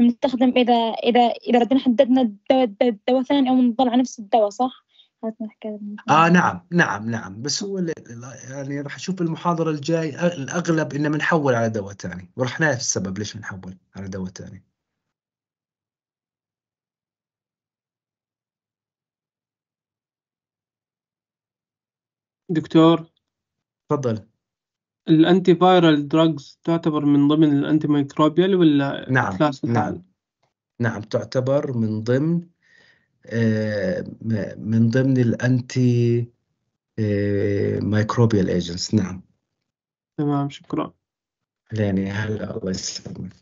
نستخدم اذا اذا اذا بعدين حددنا دواء دواء ثاني او على نفس الدواء صح؟ اه نعم نعم نعم بس هو يعني راح اشوف المحاضره الجاي الاغلب انه بنحول على دواء ثاني وراح نعرف السبب ليش بنحول على دواء ثاني. دكتور تفضل الانتي فايرال دراجز تعتبر من ضمن الانتي مايكروبيال ولا نعم نعم نعم تعتبر من ضمن آه، من ضمن الانتي ميكروبيال مايكروبيال ايجنتس نعم تمام شكرا لاني هلا الله يسلمك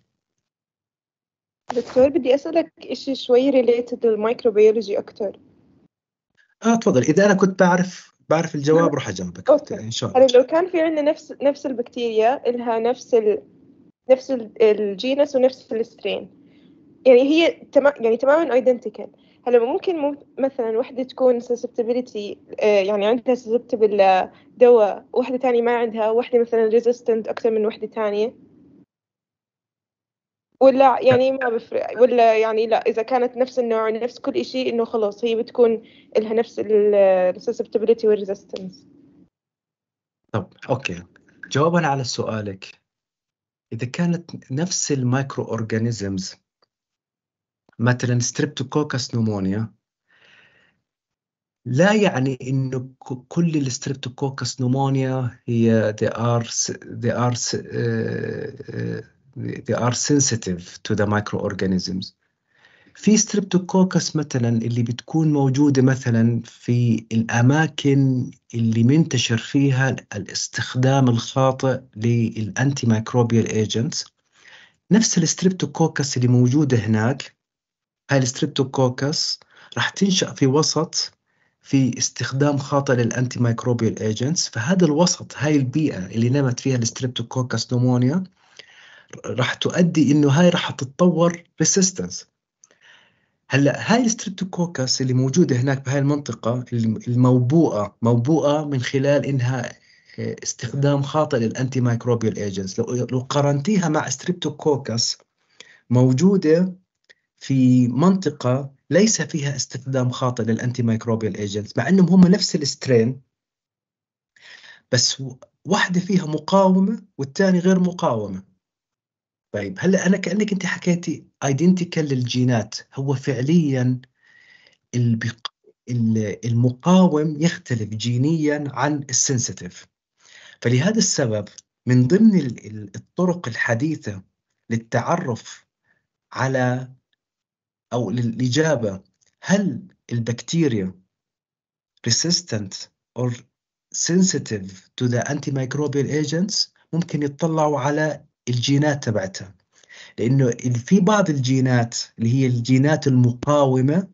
دكتور بدي اسالك شيء شوي ريليتد للمايكروبيولوجي اكثر اه تفضل اذا انا كنت بعرف بعرف الجواب نعم. روح جنبك أوكي. ان شاء الله يعني لو كان في عندنا نفس نفس البكتيريا الها نفس ال... نفس الجينس ونفس السترين يعني هي تما... يعني تماما ايدنتيكال هلا ممكن مو مثلا وحده تكون سسبتبيليتي آه، يعني عندها سسبتبل آه، دواء وحده ثانيه ما عندها وحده مثلا ريزيستنت اكثر من وحده ثانيه ولا يعني ما بفرق ولا يعني لا اذا كانت نفس النوع نفس كل شيء انه خلاص هي بتكون لها نفس السسبتبلتي والريزيستنس طب اوكي جوابا على سؤالك اذا كانت نفس المايكرو اورجانيزمز مثلا ستريبتوكوكس نومونيا لا يعني انه كل الستريبتوكوكس نومونيا هي they are they are uh, uh, they are sensitive to the microorganisms في ستريبتوكوكس مثلا اللي بتكون موجودة مثلا في الأماكن اللي منتشر فيها الاستخدام الخاطئ للأنتي مايكروبيال ايجنتس نفس الستريبتوكوكس اللي موجودة هناك هاي الستريبتوكوكس راح تنشأ في وسط في استخدام خاطئ للأنتي مايكروبيال ايجنتس فهذا الوسط هاي البيئة اللي نمت فيها الستريبتوكوكس نومونيا راح تؤدي انه هاي راح تتطور ريسيستنس هلا هاي الستريبتوكوكس اللي موجوده هناك بهاي المنطقه الموبوءه موبوءه من خلال انها آه، استخدام خاطئ للانتي مايكروبيال ايجنتس لو لو قارنتيها مع ستريبتوكوكس موجوده في منطقه ليس فيها استخدام خاطئ للانتي مايكروبيال ايجنتس مع انهم هم نفس السترين بس واحده فيها مقاومه والثانيه غير مقاومه طيب هلا انا كانك انت حكيتي ايدنتيكال للجينات هو فعليا المقاوم يختلف جينيا عن السنسيتيف فلهذا السبب من ضمن الطرق الحديثه للتعرف على او للاجابه هل البكتيريا resistant or sensitive to the antimicrobial agents ممكن يطلعوا على الجينات تبعتها لانه في بعض الجينات اللي هي الجينات المقاومه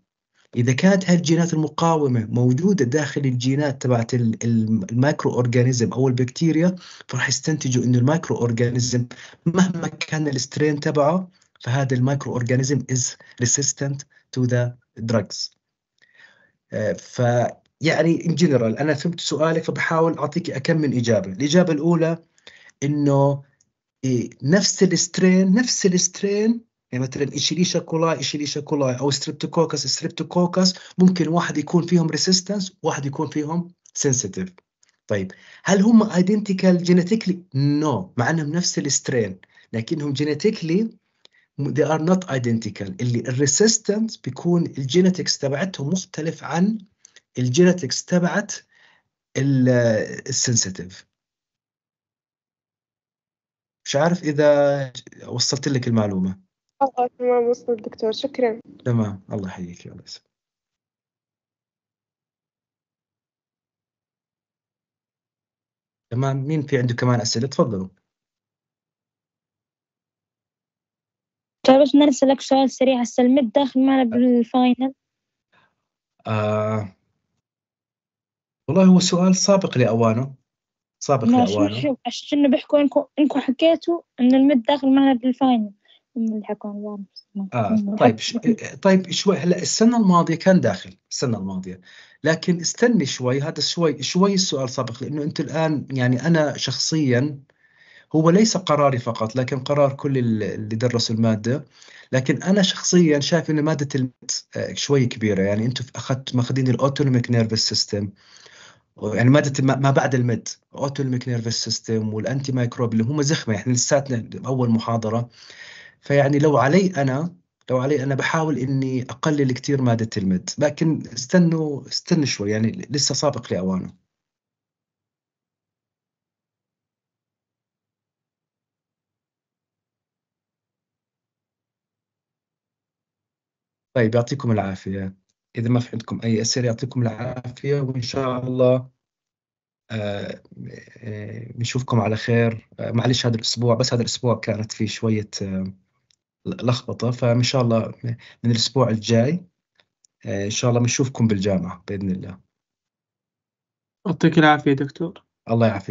اذا كانت هالجينات المقاومه موجوده داخل الجينات تبعت المايكرو اورجانيزم او البكتيريا فراح يستنتجوا انه المايكرو اورجانيزم مهما كان السترين تبعه فهذا المايكرو اورجانيزم از آه، ريسيستنت تو ذا دراجز ف يعني ان جنرال انا فهمت سؤالك فبحاول اعطيك اكم من اجابه الاجابه الاولى انه إيه، نفس السترين نفس السترين يعني مثلا إشيليشا كولاي إشيليشا كولاي أو ستريبتوكوكس ستريبتوكوكس ممكن واحد يكون فيهم ريسيستنس واحد يكون فيهم سنسيتيف طيب هل هم ايدنتيكال جينيتيكلي؟ نو مع انهم نفس السترين لكنهم جينيتيكلي they are not identical اللي الريسيستنس بيكون الجينيتكس تبعتهم مختلف عن الجينيتكس تبعت السنسيتيف مش عارف إذا وصلت لك المعلومة الله تمام وصل الدكتور شكرا تمام الله يحييك الله يسلمك تمام مين في عنده كمان أسئلة تفضلوا طيب بس نرسلك سؤال سريع هسه المد داخل معنا بالفاينل آه. والله هو سؤال سابق لأوانه صابت في شوف عشان بحكوا انكم انكم حكيتوا ان المد داخل معنا بالفاينل اللي آه طيب ش... طيب شوي هلا السنه الماضيه كان داخل السنه الماضيه لكن استني شوي هذا شوي شوي السؤال سابق لانه انت الان يعني انا شخصيا هو ليس قراري فقط لكن قرار كل اللي درسوا الماده لكن انا شخصيا شايف ان ماده آه، شوي كبيره يعني انتم اخذت ماخذين الاوتونوميك نيرفس سيستم يعني ماده ما بعد المد اوتوميك نيرفس سيستم والانتي مايكروب اللي هم زخمه يعني لساتنا اول محاضره فيعني لو علي انا لو علي انا بحاول اني اقلل كثير ماده المد لكن استنوا استنوا شوي يعني لسه سابق لاوانه طيب يعطيكم العافية إذا ما في عندكم أي أسئلة يعطيكم العافية وإن شاء الله بنشوفكم آه، آه، على خير آه، معلش هذا الأسبوع بس هذا الأسبوع كانت في شوية لخبطة فإن شاء الله من الأسبوع الجاي إن شاء الله بنشوفكم بالجامعة بإذن الله يعطيك العافية دكتور الله يعافيك